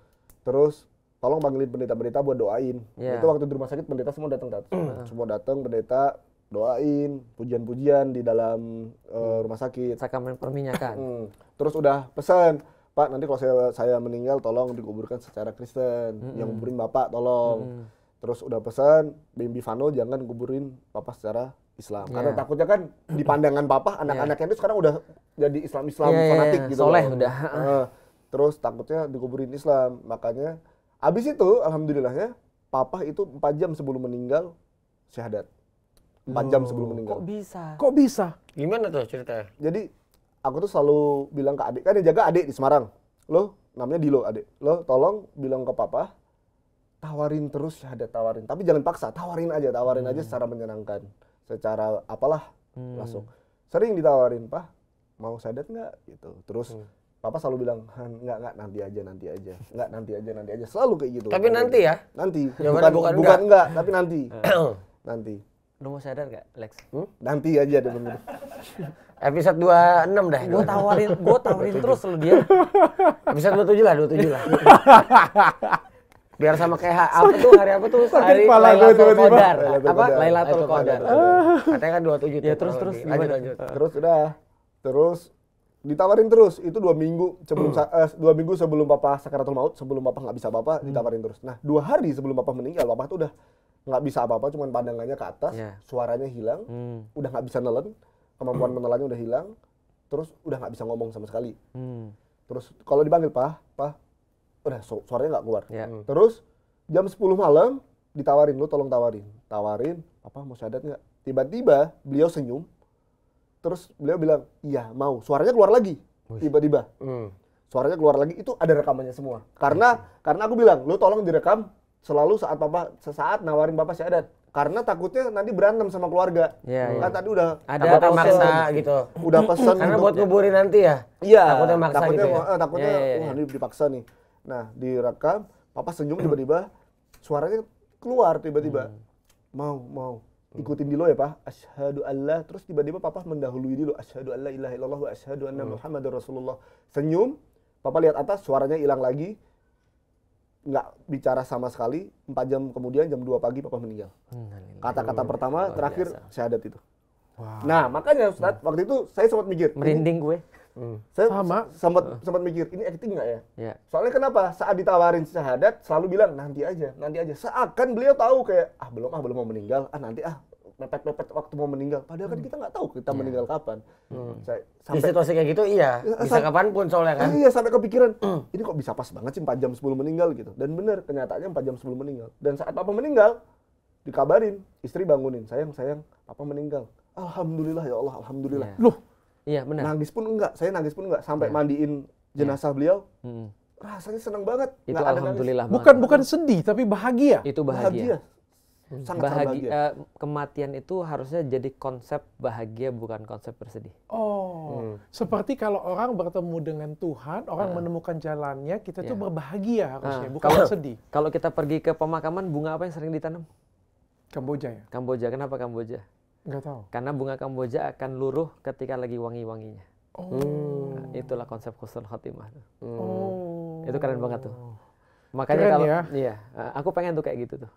Terus tolong panggilin pendeta-pendeta buat doain. Yeah. Itu waktu di rumah sakit pendeta semua datang, datang Hmm. Semua datang pendeta doain, pujian-pujian di dalam uh, rumah sakit. Sakramen perminyakan. hmm. Terus udah pesan, Pak nanti kalau saya saya meninggal tolong dikuburkan secara Kristen. Hmm. Yang kuburin Bapak tolong. Hmm. Terus udah pesan, Bimbi Vano jangan kuburin Papa secara Islam. Iya. Karena takutnya kan di pandangan papa iya. anak-anaknya yeah. itu sekarang udah jadi Islam-Islam yeah, iya, fanatik yeah, gitu Soleh udah. Uh, terus takutnya dikuburin Islam. Makanya abis itu alhamdulillahnya papa itu 4 jam sebelum meninggal syahadat. 4 Loh, jam sebelum oh, meninggal. Kok bisa? Kok bisa? Gimana tuh ceritanya? Jadi aku tuh selalu bilang ke adik, kan dia jaga adik di Semarang. Lo namanya Dilo adik. Lo tolong bilang ke papa tawarin terus syahadat tawarin tapi jangan paksa tawarin aja tawarin hmm. aja secara menyenangkan secara apalah hmm. langsung sering ditawarin pak mau sadet nggak gitu terus hmm. Papa selalu bilang nggak nggak nanti aja nanti aja nggak nanti aja nanti aja selalu kayak gitu. Tapi nanti, ya. Gitu. Nanti. bukan bukan, bukan enggak. enggak tapi nanti. Hmm. nanti. Lu mau sadar gak Lex? Hmm? Nanti aja deh bener. Episode 26 dah. Gue tawarin, gue tawarin terus lu dia. Episode 27 lah, 27 lah. biar sama kayak hari apa tuh hari apa tuh Sakit hari Lailatul Qadar apa Lailatul Qadar katanya kan 27 tuh ya terus terus lanjut lanjut terus udah terus ditawarin terus itu dua minggu sebelum uh, dua minggu sebelum papa sakaratul maut sebelum papa nggak bisa apa-apa hmm. ditawarin terus nah dua hari sebelum papa meninggal papa tuh udah nggak bisa apa-apa cuman pandangannya ke atas yeah. suaranya hilang hmm. udah nggak bisa nelen kemampuan menelannya udah hilang terus udah nggak bisa ngomong sama sekali hmm. terus kalau dipanggil pak pak udah suaranya suaranya nggak keluar. Yeah. Hmm. Terus jam 10 malam ditawarin lu tolong tawarin, tawarin apa mau syahadat nggak? Tiba-tiba beliau senyum, terus beliau bilang iya mau. Suaranya keluar lagi, tiba-tiba. Hmm. Suaranya keluar lagi itu ada rekamannya semua. Karena hmm. karena aku bilang lu tolong direkam selalu saat papa sesaat nawarin papa syahadat karena takutnya nanti berantem sama keluarga. Iya, kan iya. tadi udah ada maksa gitu. Udah pesan karena gitu. buat ya. nguburin nanti ya. Iya. Takutnya maksa takutnya, gitu. Ya? Eh, takutnya ya, ya, ya. Oh, iya. nanti dipaksa nih. Nah, direkam, papa senyum tiba-tiba suaranya keluar tiba-tiba. Hmm. Mau, mau. Ikutin Dilo ya, Pak. Asyhadu Allah. Terus tiba-tiba papa mendahului Dilo. Asyhadu Allah ilaha illallah wa asyhadu anna hmm. Rasulullah. Senyum, papa lihat atas, suaranya hilang lagi. Nggak bicara sama sekali. Empat jam kemudian, jam 2 pagi, papa meninggal. Kata-kata hmm. pertama, terakhir, syahadat itu. Wow. Nah, makanya Ustaz, nah. waktu itu saya sempat mikir. Merinding gue Hmm. Saya sama sempat uh. sempat mikir ini acting nggak ya? Yeah. Soalnya kenapa? Saat ditawarin syahadat selalu bilang nanti aja, nanti aja. Seakan beliau tahu kayak ah belum ah belum mau meninggal, ah nanti ah mepet-mepet waktu mau meninggal. Padahal kan hmm. kita nggak tahu kita yeah. meninggal kapan. Hmm. Saya, sampai, Di situasi kayak gitu iya, iya bisa pun soalnya kan. Iya, sampai kepikiran, hmm. ini kok bisa pas banget sih 4 jam sebelum meninggal gitu. Dan bener, kenyataannya 4 jam sebelum meninggal. Dan saat papa meninggal, dikabarin, istri bangunin, sayang, sayang, papa meninggal. Alhamdulillah ya Allah, alhamdulillah. Yeah. Loh, Iya benar. Nangis pun enggak, saya nangis pun enggak sampai ya. mandiin iya. jenazah ya. beliau. Hmm. Rasanya senang banget. Itu nggak alhamdulillah. Ada bukan bukan sedih tapi bahagia. Itu bahagia. bahagia. Mm. Sangat bahagia. bahagia. Uh, eh, kematian itu harusnya jadi konsep bahagia bukan konsep bersedih. Oh, hmm. seperti kalau orang bertemu dengan Tuhan, orang uh. menemukan jalannya, kita yeah. tuh iya. berbahagia ah. harusnya, uh. bukan kalau, sedih. Kalau kita pergi ke pemakaman, bunga apa yang sering ditanam? Kamboja ya. Kamboja. Kenapa Kamboja? Enggak tahu. Karena bunga kamboja akan luruh ketika lagi wangi-wanginya. Oh. Nah, itulah konsep khusnul khotimah. Hmm. Oh. Itu keren banget tuh. Oh. Makanya keren kalau ya? iya, eh, aku pengen tuh kayak gitu tuh.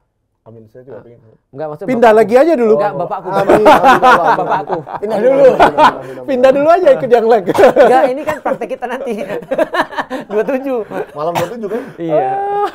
Amin, saya juga ah. pengen. Enggak, maksudnya pindah lagi aja dulu. Enggak, oh. bapakku. Amin, bapakku. Pindah dulu. Pindah dulu aja ikut yang lag. Enggak, ini kan praktek kita nanti. 27. Malam 27 kan? Iya. Ah.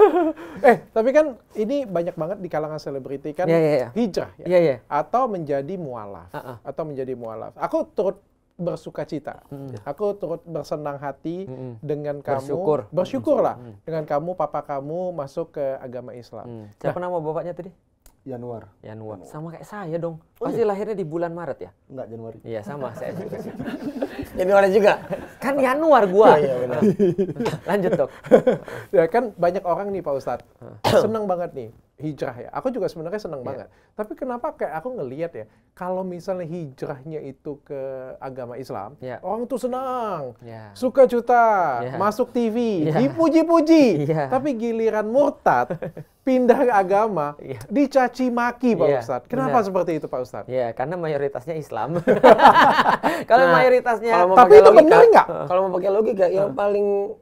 eh, tapi kan ini banyak banget di kalangan selebriti kan yeah, yeah, yeah. hijrah ya. Yeah, yeah. Atau menjadi mualaf. Uh -uh. Atau menjadi mualaf. Aku turut bersuka cita. Hmm. Aku turut bersenang hati hmm. dengan kamu. Bersyukur. lah hmm. dengan kamu, papa kamu masuk ke agama Islam. Hmm. Nah, Siapa nah, nama bapaknya tadi? Januar. Januar. Sama kayak saya dong. Oh, Pasti iya? lahirnya di bulan Maret ya? Enggak, Januari. Iya, sama saya juga. Januari juga. Kan Januar gua. Iya, iya, benar. Lanjut, Dok. ya kan banyak orang nih Pak Ustadz. Hmm. Senang banget nih hijrah ya. Aku juga sebenarnya senang yeah. banget. Tapi kenapa kayak aku ngeliat ya, kalau misalnya hijrahnya itu ke agama Islam, yeah. orang tuh senang, yeah. suka juta, yeah. masuk TV, yeah. dipuji-puji. Yeah. Tapi giliran murtad, pindah ke agama, yeah. dicaci maki Pak yeah. Ustadz. Kenapa Benar. seperti itu Pak Ustadz? Ya, yeah, karena mayoritasnya Islam. kalau nah, mayoritasnya kalau Tapi itu logika, benar nggak? Kalau mau pakai logika, yang paling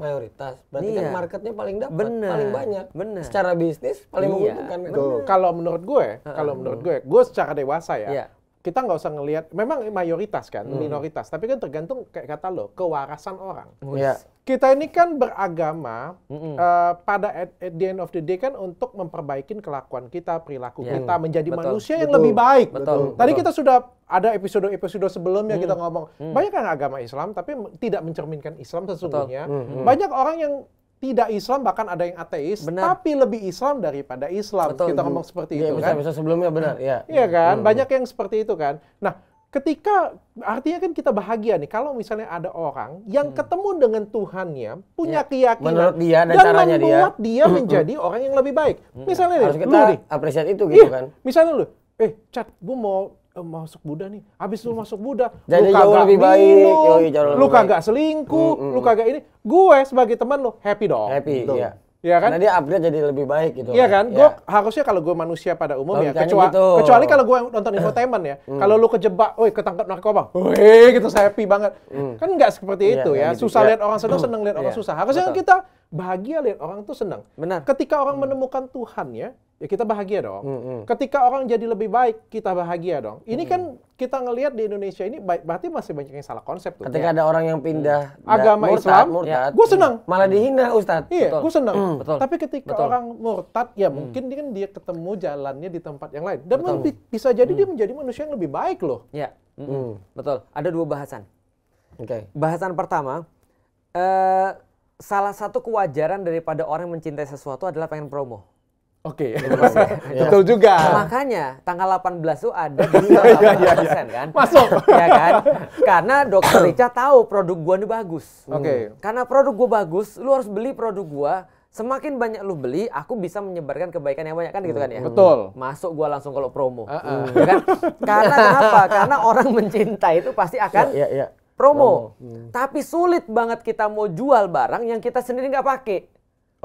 mayoritas berarti kan iya. kan marketnya paling dapat paling banyak bener. secara bisnis paling iya, menguntungkan kan? kalau menurut gue kalau menurut gue gue secara dewasa ya iya kita nggak usah ngelihat memang mayoritas kan hmm. minoritas tapi kan tergantung kayak kata lo kewarasan orang yeah. Ya. kita ini kan beragama mm Uh, pada at, at the end of the day kan untuk memperbaiki kelakuan kita perilaku yeah. kita menjadi betul. manusia betul. yang lebih baik betul. betul. tadi kita sudah ada episode episode sebelumnya hmm. kita ngomong hmm. banyak kan agama Islam tapi tidak mencerminkan Islam sesungguhnya hmm. Hmm. banyak orang yang tidak Islam bahkan ada yang ateis benar. tapi lebih Islam daripada Islam Betul. kita ngomong seperti ya, itu bisa, kan bisa sebelumnya benar ya iya kan hmm. banyak yang seperti itu kan nah ketika artinya kan kita bahagia nih kalau misalnya ada orang yang hmm. ketemu dengan Tuhannya punya ya. keyakinan Menurut dia dan, dan caranya dia, dia hmm. menjadi orang yang lebih baik hmm. misalnya Harus nih, kita lu nih apresiasi itu gitu iya, kan misalnya lu eh chat gue mau eh, masuk Buddha nih. Habis lu hmm. masuk Buddha, Jadi lu kagak lebih minum, baik. Yoi, lu kagak selingkuh, mm, mm, lu hmm. kagak ini. Gue sebagai teman lu happy dong. Happy, gitu. iya. Iya kan? Karena dia upgrade jadi lebih baik gitu. Iya kan? Ya. Gue harusnya kalau gue manusia pada umum Logikanya oh, ya, kecuali gitu. kecuali kalau gue nonton infotainment ya. Mm. Kalau lu kejebak, woi ketangkap narkoba, woi gitu saya happy banget. Mm. Kan nggak seperti ya, itu ya. Gitu. Susah ya. lihat orang senang, senang lihat orang iya. susah. Harusnya kan Betul. kita bahagia lihat orang tuh senang. Benar. Ketika orang hmm. menemukan Tuhan ya, ya kita bahagia dong. Hmm, hmm. Ketika orang jadi lebih baik, kita bahagia dong. Ini hmm. kan kita ngelihat di Indonesia ini baik, berarti masih banyak yang salah konsep tuh. Ketika ya. ada orang yang pindah hmm. agama murtad, Islam, murtad, ya. gue hmm. senang. Malah dihina Ustaz. Iya, gue senang. Hmm. Betul. Tapi ketika Betul. orang murtad, ya hmm. mungkin dia kan dia ketemu jalannya di tempat yang lain. Dan Betul. bisa jadi hmm. dia menjadi manusia yang lebih baik loh. Iya. Hmm. Betul. Ada dua bahasan. Oke. Okay. Bahasan pertama, uh, salah satu kewajaran daripada orang yang mencintai sesuatu adalah pengen promo. Oke, iya, okay. Iya. betul iya. juga. Nah, makanya tanggal 18 itu ada di persen kan? Masuk. ya kan? Karena dokter Rica tahu produk gua ini bagus. Oke. Okay. Hmm. Karena produk gua bagus, lu harus beli produk gua. Semakin banyak lu beli, aku bisa menyebarkan kebaikan yang banyak kan gitu hmm. kan ya? Betul. Hmm. Masuk gua langsung kalau promo. Uh -uh. Ya kan? Karena apa? Karena orang mencintai itu pasti akan ya, ya, ya promo. promo. Hmm. Tapi sulit banget kita mau jual barang yang kita sendiri nggak pakai.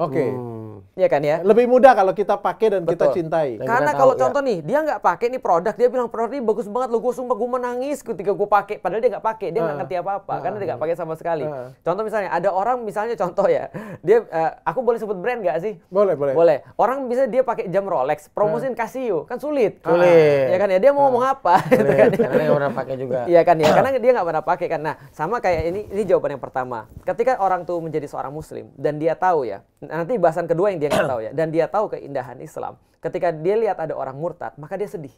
Oke. Okay. Hmm. Iya kan ya? Lebih mudah kalau kita pakai dan Betul. kita cintai. Karena kalau tahu, ya. contoh ya. nih, dia nggak pakai nih produk, dia bilang produk ini bagus banget lo gue sumpah gue menangis ketika gue pakai. Padahal dia nggak pakai, dia nggak uh, ngerti apa-apa, uh, karena dia nggak ah. pakai sama sekali. Uh. Contoh misalnya, ada orang misalnya contoh ya, dia, uh, aku boleh sebut brand nggak sih? Boleh, boleh. Boleh. Orang bisa dia pakai jam Rolex, promosin uh. Casio, kan sulit. Sulit. Ya kan ya, dia mau uh. ngomong apa? Gitu kan ya. Karena orang pakai juga. Iya kan ya, karena dia nggak pernah pakai kan. Nah, sama kayak ini, ini jawaban yang pertama. Ketika orang tuh menjadi seorang muslim, dan dia tahu ya, nanti bahasan kedua yang dia dia nggak tahu ya. Dan dia tahu keindahan Islam. Ketika dia lihat ada orang murtad, maka dia sedih.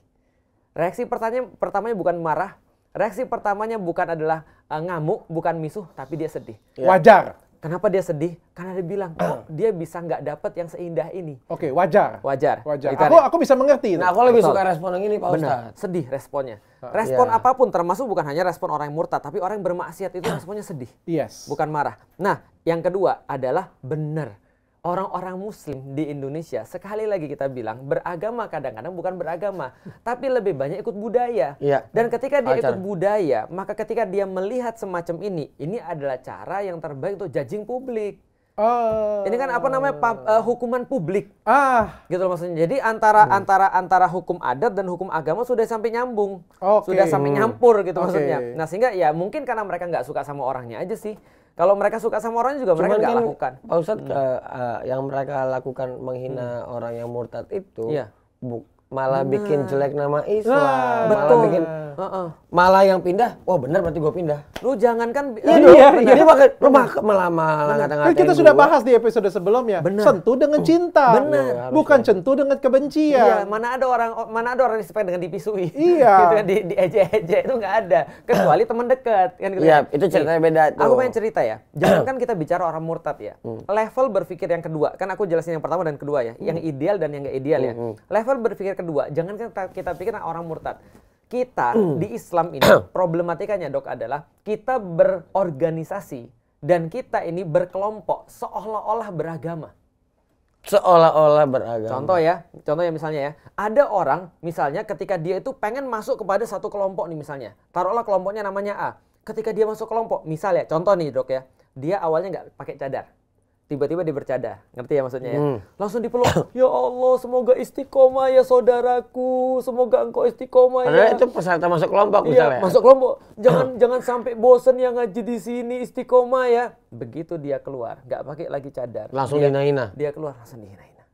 Reaksi pertamanya, pertamanya bukan marah. Reaksi pertamanya bukan adalah uh, ngamuk, bukan misuh, tapi dia sedih. Ya. Wajar. Kenapa dia sedih? Karena dia bilang kok oh, dia bisa nggak dapat yang seindah ini. Oke, okay, wajar. Wajar. Wajar. Aku aku bisa mengerti. Nah, aku lebih Betul. suka respon yang ini Pak Benar. Ustaz. Sedih responnya. Ah, respon yeah. apapun termasuk bukan hanya respon orang yang murtad, tapi orang yang bermaksiat itu responnya sedih. Yes. Bukan marah. Nah, yang kedua adalah benar orang-orang muslim di Indonesia sekali lagi kita bilang beragama kadang-kadang bukan beragama tapi lebih banyak ikut budaya ya. dan ketika dia Acara. ikut budaya maka ketika dia melihat semacam ini ini adalah cara yang terbaik untuk judging publik Oh. Ini kan apa namanya pub, uh, hukuman publik. Ah. Gitu loh maksudnya. Jadi antara hmm. antara antara hukum adat dan hukum agama sudah sampai nyambung. Okay. Sudah sampai nyampur gitu okay. maksudnya. Nah, sehingga ya mungkin karena mereka nggak suka sama orangnya aja sih. Kalau mereka suka sama orangnya juga mereka nggak kan, lakukan. Pak Ustadz, hmm. uh, uh, yang mereka lakukan menghina hmm. orang yang murtad itu yeah. bu malah bener. bikin jelek nama Islam, nah, malah betul. bikin uh -uh. malah yang pindah, wah benar berarti gue pindah. Lu jangan kan, ya, lu, iya, iya. Dia malah, lu malah malah ngata-ngatain Kita sudah gua. bahas di episode sebelumnya, bener. sentuh dengan cinta, bener. Iya, bukan ya. sentuh dengan kebencian. Iya, mana ada orang mana ada orang disepak dengan dipisui, iya. gitu kan di, di eje-eje itu nggak ada, kecuali teman dekat kan. Gitu. Iya, kan. itu ceritanya beda. Tuh. Aku pengen cerita ya, jangan kan kita bicara orang murtad ya, hmm. level berpikir yang kedua, kan aku jelasin yang pertama dan kedua ya, yang hmm. ideal dan yang nggak ideal ya, hmm, level berpikir kedua, jangan kita, kita pikir nah orang murtad. Kita mm. di Islam ini problematikanya dok adalah kita berorganisasi dan kita ini berkelompok seolah-olah beragama. Seolah-olah beragama. Contoh ya, contoh ya misalnya ya, ada orang misalnya ketika dia itu pengen masuk kepada satu kelompok nih misalnya, taruhlah kelompoknya namanya A. Ketika dia masuk kelompok, misalnya, contoh nih dok ya, dia awalnya nggak pakai cadar, tiba-tiba dibercada. Ngerti ya maksudnya ya? Hmm. Langsung dipeluk. ya Allah, semoga istiqomah ya saudaraku. Semoga engkau istiqomah ya. Padahal ya. itu peserta masuk kelompok iya, misalnya. masuk kelompok. Jangan jangan sampai bosen yang ngaji di sini istiqomah ya. Begitu dia keluar, nggak pakai lagi cadar. Langsung dia, dihina Dia keluar langsung dihina-hina.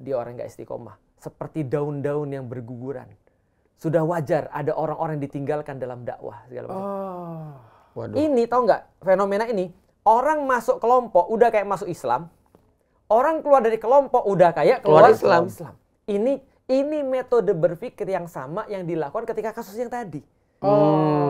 Dia orang nggak istiqomah, seperti daun-daun yang berguguran. Sudah wajar ada orang-orang ditinggalkan dalam dakwah segala macam. Oh. Waduh. Ini tau nggak fenomena ini orang masuk kelompok udah kayak masuk Islam, orang keluar dari kelompok udah kayak keluar, keluar Islam. Islam. Ini ini metode berpikir yang sama yang dilakukan ketika kasus yang tadi. Oh.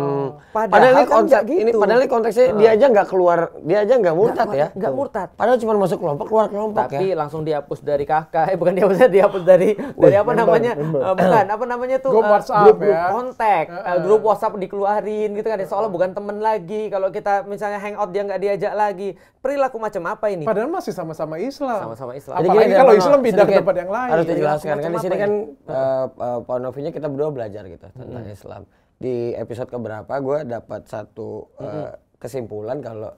Padahal, padahal ini kan gitu. ini padahal ini konteksnya uh. dia aja nggak keluar, dia aja nggak murtad gak, ya. Nggak murtad. Padahal cuma masuk kelompok, keluar kelompok Tapi ya. langsung dihapus dari kakak, eh bukan dihapus, dihapus dari Wih, dari apa member, namanya? Member. Uh, eh, bukan apa namanya tuh? Grup uh, WhatsApp grup, ya. kontak, uh, grup WhatsApp dikeluarin gitu kan. Soalnya bukan temen lagi. Kalau kita misalnya hangout dia nggak diajak lagi. Perilaku macam apa ini? Padahal masih sama-sama Islam. Sama-sama Islam. Apalagi Jadi kalau Islam pindah ke tempat yang lain. Harus dijelaskan kan di sini kan uh, uh, kita berdua belajar gitu tentang hmm. Islam di episode keberapa gue dapat satu mm -hmm. uh, kesimpulan kalau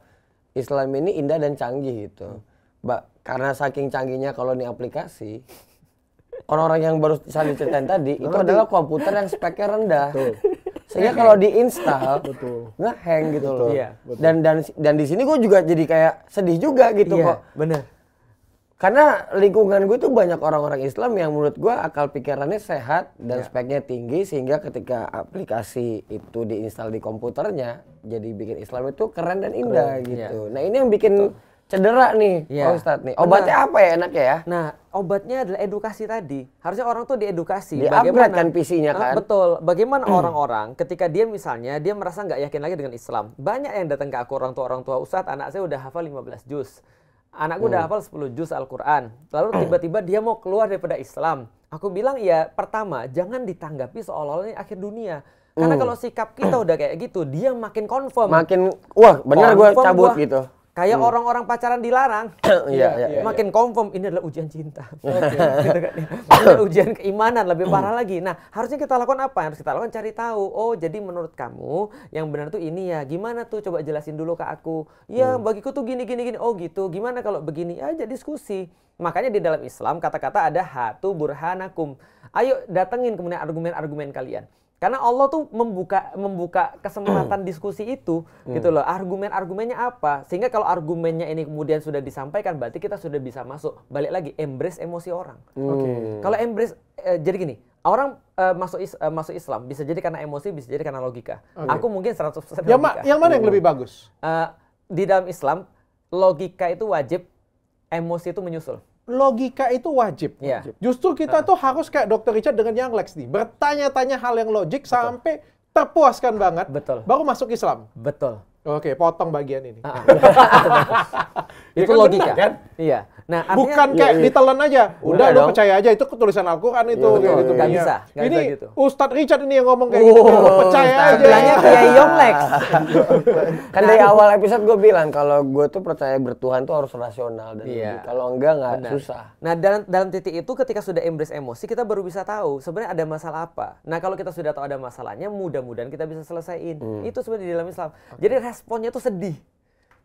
Islam ini indah dan canggih gitu. Ba karena saking canggihnya kalau ini aplikasi orang-orang yang baru saya ceritain tadi itu Lalu adalah komputer yang speknya rendah. Betul. Sehingga kalau diinstal hang gitu loh. betul. Iya. Dan dan dan di sini gue juga jadi kayak sedih juga gitu iya, kok. Bener karena lingkungan gue itu banyak orang-orang Islam yang menurut gue akal pikirannya sehat dan yeah. speknya tinggi sehingga ketika aplikasi itu diinstal di komputernya jadi bikin Islam itu keren dan indah keren. Ya. gitu. Yeah. Nah ini yang bikin Betul. cedera nih, yeah. Oh, Ustadz nih. Obatnya Benar. apa ya enak ya? Nah obatnya adalah edukasi tadi. Harusnya orang tuh diedukasi. Di bagaimana kan PC-nya ah, kan? Betul. Bagaimana hmm. orang-orang ketika dia misalnya dia merasa nggak yakin lagi dengan Islam. Banyak yang datang ke aku orang tua orang tua Ustadz anak saya udah hafal 15 juz Anakku hmm. udah hafal 10 juz Al-Quran. Lalu hmm. tiba-tiba dia mau keluar daripada Islam. Aku bilang ya pertama jangan ditanggapi seolah-olah ini akhir dunia. Karena hmm. kalau sikap kita udah kayak gitu, dia makin confirm. Makin, wah bener gue cabut gua, gitu. Kayak hmm. orang-orang pacaran dilarang, iya, iya, iya, makin confirm ini adalah ujian cinta, okay. ujian keimanan lebih parah lagi. Nah harusnya kita lakukan apa? Harus kita lakukan cari tahu. Oh jadi menurut kamu yang benar tuh ini ya? Gimana tuh? Coba jelasin dulu ke aku. Ya hmm. bagiku tuh gini gini gini. Oh gitu. Gimana kalau begini? Aja diskusi. Makanya di dalam Islam kata-kata ada hatu burhanakum. Ayo datengin kemudian argumen-argumen kalian. Karena Allah tuh membuka membuka kesempatan diskusi itu hmm. gitu loh. Argumen-argumennya apa? Sehingga kalau argumennya ini kemudian sudah disampaikan berarti kita sudah bisa masuk. Balik lagi embrace emosi orang. Hmm. Oke. Okay. Kalau embrace eh, jadi gini, orang eh, masuk is, eh, masuk Islam bisa jadi karena emosi, bisa jadi karena logika. Okay. Aku mungkin 100% ya, logika. Yang, ma yang mana yang lebih hmm. bagus? Uh, di dalam Islam logika itu wajib, emosi itu menyusul logika itu wajib. Iya. wajib. Justru kita uh. tuh harus kayak Dr. Richard dengan Yang Lex nih, bertanya-tanya hal yang logik Betul. sampai terpuaskan banget. Betul. Baru masuk Islam. Betul. Oke, potong bagian ini. Ah, ah. Iya itu kan logika. Benar, kan? Iya. Nah, artinya, bukan kayak iya, iya. ditelan aja. Udah lo percaya aja itu tulisan Al-Qur'an iya, itu iya, gitu. Iya. Gak bisa. Gak ini bisa gitu. Ustadz Richard ini yang ngomong kayak oh, gitu. Lo percaya aja. Bilangnya Kiai Yomlex. kan dari awal episode gue bilang kalau gue tuh percaya bertuhan tuh harus rasional dan iya. kalau enggak nggak susah. Nah, dalam dalam titik itu ketika sudah embrace emosi kita baru bisa tahu sebenarnya ada masalah apa. Nah, kalau kita sudah tahu ada masalahnya mudah-mudahan kita bisa selesaiin. Hmm. Itu sebenarnya di dalam Islam. Okay. Jadi responnya tuh sedih.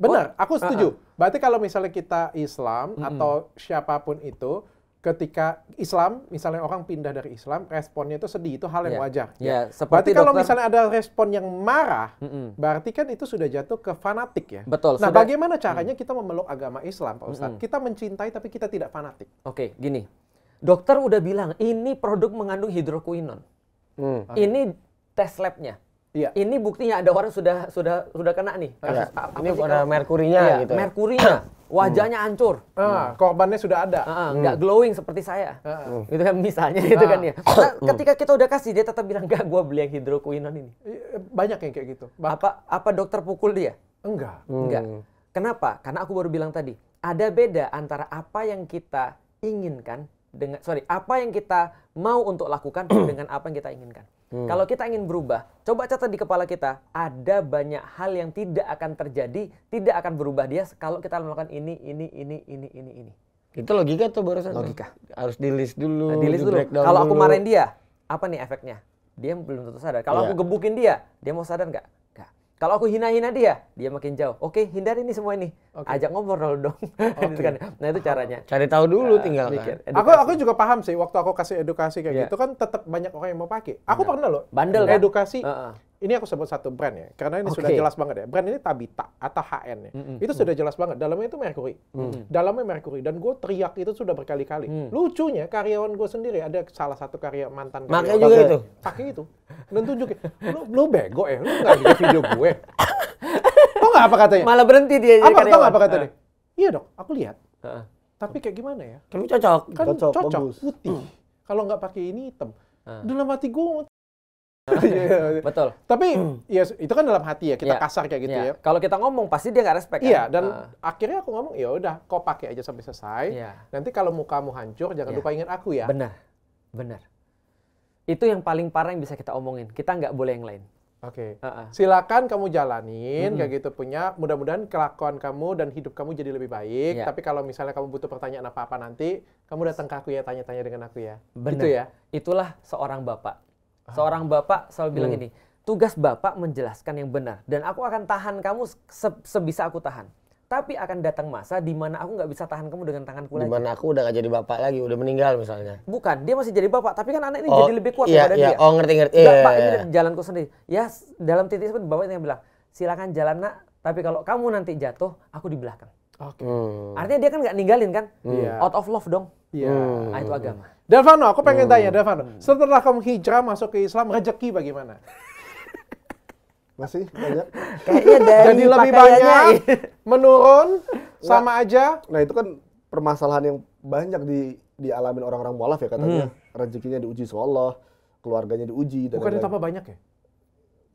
Benar, aku setuju. Uh -uh. Berarti kalau misalnya kita Islam mm -hmm. atau siapapun itu, ketika Islam, misalnya orang pindah dari Islam, responnya itu sedih, itu hal yang yeah. wajar. Yeah. Yeah. Berarti dokter, kalau misalnya ada respon yang marah, mm -hmm. berarti kan itu sudah jatuh ke fanatik ya. Betul. Nah, sudah... bagaimana caranya kita memeluk agama Islam, Pak Ustadz? Mm -hmm. Kita mencintai tapi kita tidak fanatik. Oke, okay, gini. Dokter udah bilang, ini produk mengandung hidroquinon Mm. Ini tes labnya. Iya. Ini buktinya ada orang sudah sudah sudah kena nih. Iya. Kasus, ya. Ini ada merkurinya iya, gitu. Ya. Merkurinya, hmm. wajahnya hancur. Ah, hmm. korbannya sudah ada. Heeh, ah, ah, hmm. enggak glowing seperti saya. Heeh. Hmm. Itu kan misalnya itu kan ya. Hmm. Nah, ketika kita udah kasih dia tetap bilang, "Enggak, gua beli yang hidrokuinon ini." Iya, banyak yang kayak gitu. Bak apa apa dokter pukul dia? Enggak. Enggak. Kenapa? Karena aku baru bilang tadi, ada beda antara apa yang kita inginkan dengan sorry apa yang kita mau untuk lakukan dengan apa yang kita inginkan. Hmm. Kalau kita ingin berubah, coba catat di kepala kita, ada banyak hal yang tidak akan terjadi, tidak akan berubah dia kalau kita melakukan ini, ini, ini, ini, ini, ini. Itu logika atau barusan. Logika. Harus di list dulu. Nah, di list dulu. Kalau aku marahin dia, apa nih efeknya? Dia belum tentu sadar. Kalau yeah. aku iya. gebukin dia, dia mau sadar nggak? Kalau aku hina-hina dia, dia makin jauh. Oke, hindari ini semua ini. Okay. Ajak ngobrol dong. Gitu okay. Kan. nah itu caranya. Cari tahu dulu nah, tinggal mikir. Aku aku juga paham sih waktu aku kasih edukasi kayak yeah. gitu kan tetap banyak orang yang mau pakai. Aku Bener. pernah loh. Bandel kan? Edukasi. Uh -uh ini aku sebut satu brand ya, karena ini okay. sudah jelas banget ya. Brand ini Tabita atau HN ya. Mm -hmm. Itu sudah jelas banget. Dalamnya itu Mercury. Mm -hmm. Dalamnya Mercury. Dan gue teriak itu sudah berkali-kali. Mm. Lucunya karyawan gue sendiri ada salah satu karya mantan. Makanya juga itu. Pakai itu. Dan tunjukin. Lu, lu bego ya? Lu nggak lihat video gue? Tau nggak apa katanya? Malah berhenti dia apa, nggak apa katanya? Uh. Iya dong, aku lihat. Uh. Tapi kayak gimana ya? Kamu cocok. Kan cocok, cocok putih. Mm. Kalau nggak pakai ini hitam. Uh. Dalam hati gue Iya, iya, iya. Betul. Tapi mm. ya itu kan dalam hati ya kita yeah. kasar kayak gitu yeah. ya. Kalau kita ngomong pasti dia nggak respect. Iya kan? dan uh. akhirnya aku ngomong ya udah kau pakai aja sampai selesai. Yeah. Nanti kalau mukamu hancur jangan yeah. lupa ingat aku ya. Benar, benar. Itu yang paling parah yang bisa kita omongin. Kita nggak boleh yang lain. Oke. Okay. Uh -uh. Silakan kamu jalanin mm -hmm. kayak gitu punya. Mudah-mudahan kelakuan kamu dan hidup kamu jadi lebih baik. Yeah. Tapi kalau misalnya kamu butuh pertanyaan apa-apa nanti, kamu datang ke aku ya tanya-tanya dengan aku ya. Benar. Gitu ya. Itulah seorang bapak Seorang bapak selalu bilang hmm. ini, tugas bapak menjelaskan yang benar dan aku akan tahan kamu se sebisa aku tahan. Tapi akan datang masa di mana aku nggak bisa tahan kamu dengan tanganku lagi. Dimana aku udah gak jadi bapak lagi, udah meninggal misalnya. Bukan, dia masih jadi bapak, tapi kan anak ini oh, jadi lebih kuat iya, daripada iya. dia. Oh ngerti ngerti. Iya, bapak iya, ini iya, iya. jalanku sendiri. Ya dalam titik seperti bapak yang bilang, silakan jalan nak, tapi kalau kamu nanti jatuh, aku di belakang. Oke. Okay. Hmm. Artinya dia kan nggak ninggalin kan? Hmm. Iya. Out of love dong. Iya. Hmm. itu agama. Devano, aku pengen hmm. tanya Devano, setelah kamu hijrah masuk ke Islam, rezeki bagaimana? Masih banyak. Kayaknya dari Jadi lebih banyak, menurun, nah, sama aja. Nah itu kan permasalahan yang banyak di dialami orang-orang mualaf ya katanya. Hmm. Rezekinya diuji sama Allah, keluarganya diuji. Dan Bukan tambah banyak ya?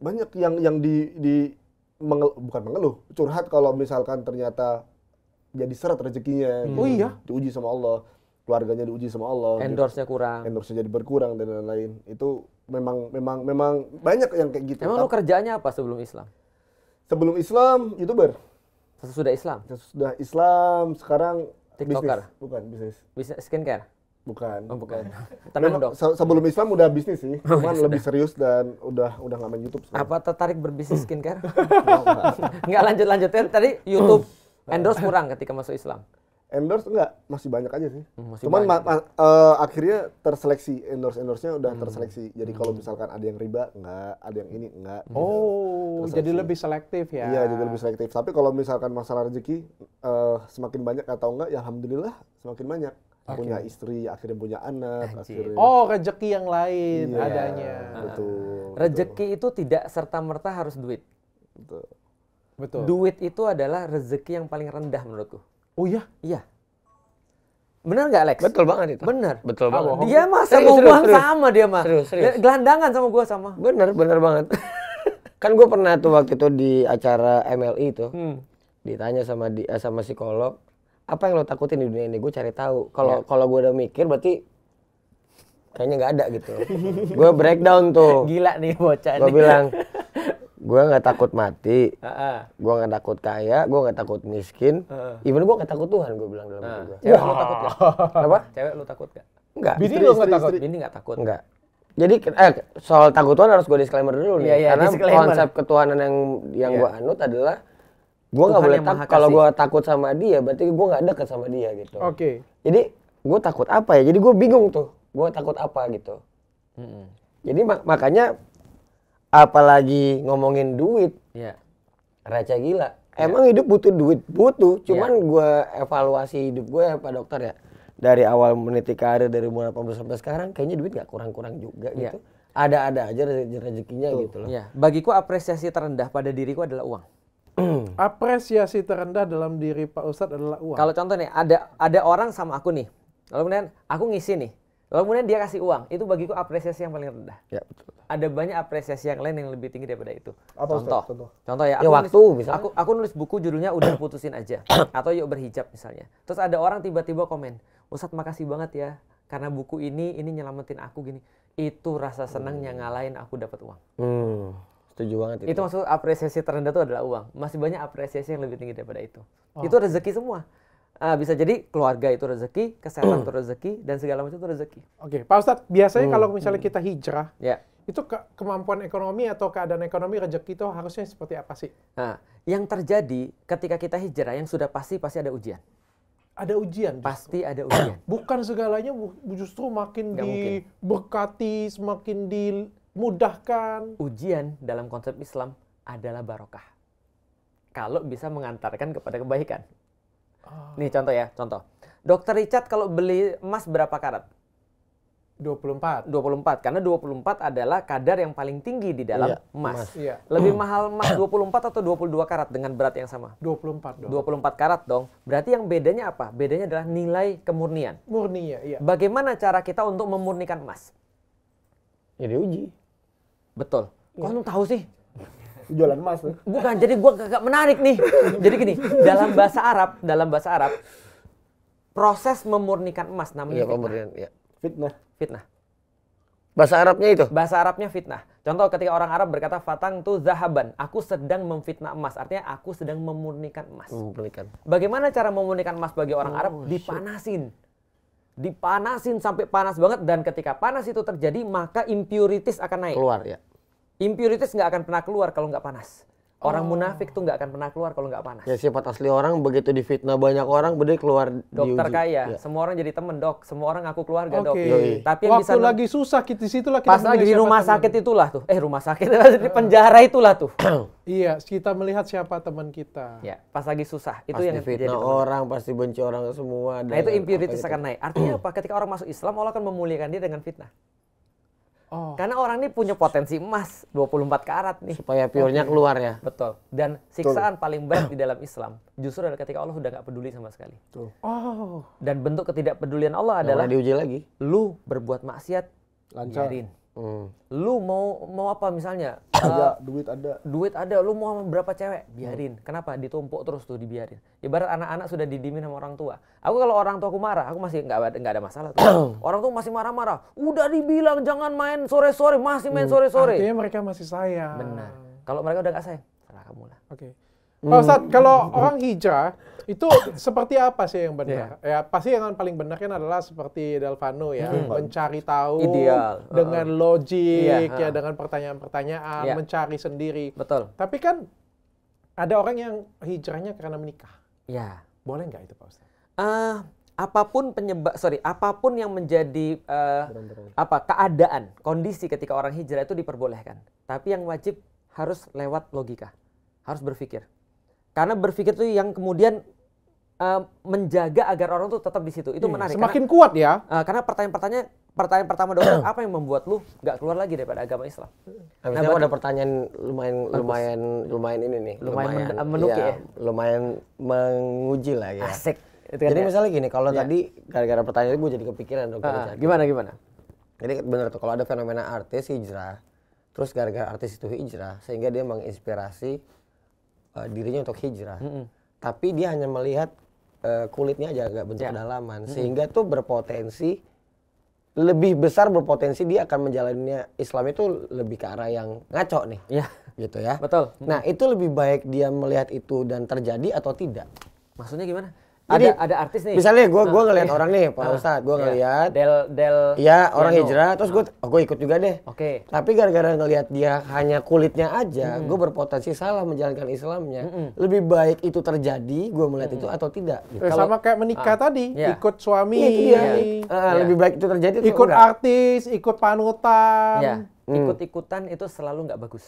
Banyak yang yang di, di mengel, bukan mengeluh, curhat kalau misalkan ternyata jadi seret rezekinya. Hmm. Gitu. Oh iya? Diuji sama Allah keluarganya diuji sama Allah gitu. endorse-nya kurang endorse-nya jadi berkurang dan lain-lain itu memang memang memang banyak yang kayak gitu emang lo kerjanya apa sebelum Islam sebelum Islam youtuber sesudah Islam sesudah Islam sekarang tiktoker bisnis. bukan bisnis bisnis skincare Bukan. Oh, bukan. Memang, dong. Se sebelum Islam udah bisnis sih, oh, cuman iya. lebih serius dan udah udah nggak main YouTube. Sekarang. Apa tertarik berbisnis skincare? Nggak lanjut lanjutin. tadi YouTube endorse kurang ketika masuk Islam endorse enggak masih banyak aja sih hmm, masih cuman Ma ma uh, akhirnya terseleksi endorse endorse-nya udah hmm. terseleksi jadi hmm. kalau misalkan ada yang riba enggak ada yang ini enggak hmm. oh jadi lebih selektif ya iya jadi lebih selektif tapi kalau misalkan masalah rezeki uh, semakin banyak atau enggak ya alhamdulillah semakin banyak okay. punya istri akhirnya punya anak akhirnya oh rezeki yang lain yeah, adanya betul rezeki itu tidak serta merta harus duit betul betul duit itu adalah rezeki yang paling rendah menurutku Oh iya? Iya. Benar nggak Alex? Betul banget itu. Benar. Betul banget. Oh, dia mah sama gue sama dia mah. Serius, serius. Gelandangan sama gue sama. Benar, benar banget. kan gue pernah tuh waktu itu di acara MLI itu. E hmm. Ditanya sama di eh, sama psikolog, apa yang lo takutin di dunia ini? Gue cari tahu. Kalau ya. kalau gue udah mikir berarti kayaknya nggak ada gitu. gue breakdown tuh. Gila nih bocah. Gue bilang, gue nggak takut mati gue nggak takut kaya gue nggak takut miskin even gue nggak takut Tuhan gue bilang dalam hidup gue cewek lu takut gak apa cewek lu takut gak Enggak. Bini lu nggak takut bini nggak takut Enggak. jadi eh, soal takut Tuhan harus gue disclaimer dulu nih yeah, yeah, karena disclaimer. konsep ketuhanan yang yang yeah. gue anut adalah gue nggak boleh takut kalau gue takut sama dia berarti gue nggak deket sama dia gitu oke okay. jadi gue takut apa ya jadi gue bingung tuh gue takut apa gitu -hmm. jadi mak makanya apalagi ngomongin duit ya. raja gila iya. emang hidup butuh duit butuh iya. cuman ya. gue evaluasi hidup gue ya pak dokter ya dari awal meniti karir dari mulai 18 sampai sekarang kayaknya duit nggak kurang-kurang juga ya. gitu ada-ada aja rezekinya Tuh. gitu loh bagi iya. bagiku apresiasi terendah pada diriku adalah uang apresiasi terendah dalam diri Pak Ustadz adalah uang. Kalau contoh nih, ada ada orang sama aku nih, lalu kemudian aku ngisi nih, Lalu kemudian dia kasih uang, itu bagiku apresiasi yang paling rendah. Ya, betul. Ada banyak apresiasi yang lain yang lebih tinggi daripada itu. Apa contoh, contoh, contoh ya. ya aku ya waktu nulis, misalnya. Aku, aku nulis buku judulnya udah putusin aja atau yuk berhijab misalnya. Terus ada orang tiba-tiba komen, Ustadz makasih banget ya karena buku ini ini nyelamatin aku gini. Itu rasa senangnya hmm. ngalahin aku dapat uang. Hmm. Setuju banget itu. Itu maksud apresiasi terendah itu adalah uang. Masih banyak apresiasi yang lebih tinggi daripada itu. Oh. Itu rezeki semua. Uh, bisa jadi keluarga itu rezeki, kesehatan itu rezeki, dan segala macam itu rezeki. Oke, okay. Pak Ustadz, biasanya hmm. kalau misalnya hmm. kita hijrah, yeah. itu ke kemampuan ekonomi atau keadaan ekonomi rezeki itu harusnya seperti apa sih? Nah, yang terjadi ketika kita hijrah, yang sudah pasti pasti ada ujian. Ada ujian. Justru. Pasti ada ujian. Bukan segalanya justru makin Gak diberkati, semakin dimudahkan. Ujian dalam konsep Islam adalah barokah. Kalau bisa mengantarkan kepada kebaikan. Nih contoh ya, contoh. Dokter Richard kalau beli emas berapa karat? 24. 24 karena 24 adalah kadar yang paling tinggi di dalam iya, emas. emas. Iya. Lebih mahal emas 24 atau 22 karat dengan berat yang sama? 24 dong. 24 karat dong. Berarti yang bedanya apa? Bedanya adalah nilai kemurnian. Murni ya, iya. Bagaimana cara kita untuk memurnikan emas? Ya diuji. Betul. Kok ya. lu tahu sih? Jualan emas. Bukan, jadi gua gak menarik nih. jadi gini, dalam bahasa Arab, dalam bahasa Arab proses memurnikan emas namanya ya, fitnah. ya. Fitnah. Fitnah. Bahasa Arabnya itu? Bahasa Arabnya fitnah. Contoh ketika orang Arab berkata fatang tu zahaban, aku sedang memfitnah emas. Artinya aku sedang memurnikan emas. Memurnikan. Bagaimana cara memurnikan emas bagi orang oh, Arab? Dipanasin. dipanasin sampai panas banget dan ketika panas itu terjadi maka impurities akan naik. Keluar ya. Impurities nggak akan pernah keluar kalau nggak panas. Orang oh. munafik tuh nggak akan pernah keluar kalau nggak panas. Ya sifat asli orang begitu difitnah banyak orang, beda keluar. Dokter kaya, ya. semua orang jadi temen dok, semua orang ngaku keluarga okay. dok. Yoi. Tapi yang Waktu bisa lagi susah, kita situ lah. Pas lagi di rumah temen. sakit itulah tuh, eh rumah sakit di ah. penjara itulah tuh. iya, kita melihat siapa teman kita. Ya, pas lagi susah itu pasti yang difitnah orang, pasti benci orang semua. Nah itu impurities akan gitu. naik. Artinya apa? Ketika orang masuk Islam, Allah akan memuliakan dia dengan fitnah. Oh. Karena orang ini punya potensi emas 24 karat nih. Supaya piurnya okay. keluar ya. Betul. Dan siksaan Tuh. paling berat di dalam Islam justru adalah ketika Allah sudah nggak peduli sama sekali. Tuh. Oh. Dan bentuk ketidakpedulian Allah adalah diuji lagi. Lu berbuat maksiat, lancarin. Hmm. Lu mau mau apa misalnya? Ada uh, duit ada. Duit ada, lu mau berapa cewek? Biarin. Hmm. Kenapa? Ditumpuk terus tuh dibiarin. Ibarat anak-anak sudah didimin sama orang tua. Aku kalau orang tua aku marah, aku masih nggak nggak ada masalah tuh. orang tua masih marah-marah. Udah dibilang jangan main sore-sore, masih main hmm, sore-sore. Hmm. Artinya mereka masih sayang. Benar. Kalau mereka udah gak sayang, salah kamu lah. Oke. Okay. Pak Ustadz, hmm. kalau orang hijrah itu seperti apa sih yang benar? Yeah. Ya pasti yang paling benar kan adalah seperti Delvano ya, hmm. mencari tahu Ideal. dengan uh. logik yeah. ya dengan pertanyaan-pertanyaan, yeah. mencari sendiri. Betul. Tapi kan ada orang yang hijrahnya karena menikah. Ya. Boleh nggak itu Pak Ustaz? Uh, eh, apapun penyebab sorry apapun yang menjadi uh, eh, beran, beran. apa keadaan kondisi ketika orang hijrah itu diperbolehkan tapi yang wajib harus lewat logika harus berpikir karena berpikir itu yang kemudian Eh, menjaga agar orang tuh tetap di situ. Itu iya, menarik. Semakin karena, kuat ya. Uh, karena pertanyaan-pertanyaan pertanyaan pertama dokter apa yang membuat lu nggak keluar lagi daripada agama Islam? Habis nah, nah ada pertanyaan lumayan bagus. lumayan lumayan ini nih. Lumayan, lumayan menuki ya, ya. Lumayan menguji lah ya. Asik. Itu kan jadi ya. misalnya gini, kalau ya. tadi gara-gara pertanyaan itu gue jadi kepikiran dokter. Uh, gimana gimana? Jadi benar tuh kalau ada fenomena artis hijrah, terus gara-gara artis itu hijrah sehingga dia menginspirasi uh, dirinya untuk hijrah. Mm -hmm. Tapi dia hanya melihat uh, kulitnya aja agak bentuk yeah. kedalaman sehingga tuh berpotensi lebih besar berpotensi dia akan menjalannya Islam itu lebih ke arah yang ngaco nih. Iya. Gitu ya. Betul. Nah, itu lebih baik dia melihat itu dan terjadi atau tidak. Maksudnya gimana? Jadi, ada ada artis nih. Misalnya gue gua ah, ngelihat iya. orang nih, Pak ah, Ustadz, gue iya. ngelihat Del Del Iya, orang hijrah terus gue ah. oh, gue ikut juga deh. Oke. Tapi gara-gara ngelihat dia hanya kulitnya aja, gue berpotensi salah menjalankan Islamnya. Lebih baik itu terjadi, gue melihat itu atau tidak. Eh, sama kayak menikah tadi, iya. ikut suami. Iya. Lebih baik itu terjadi Ikut artis, ikut panutan. Hmm. Ikut-ikutan itu selalu nggak bagus.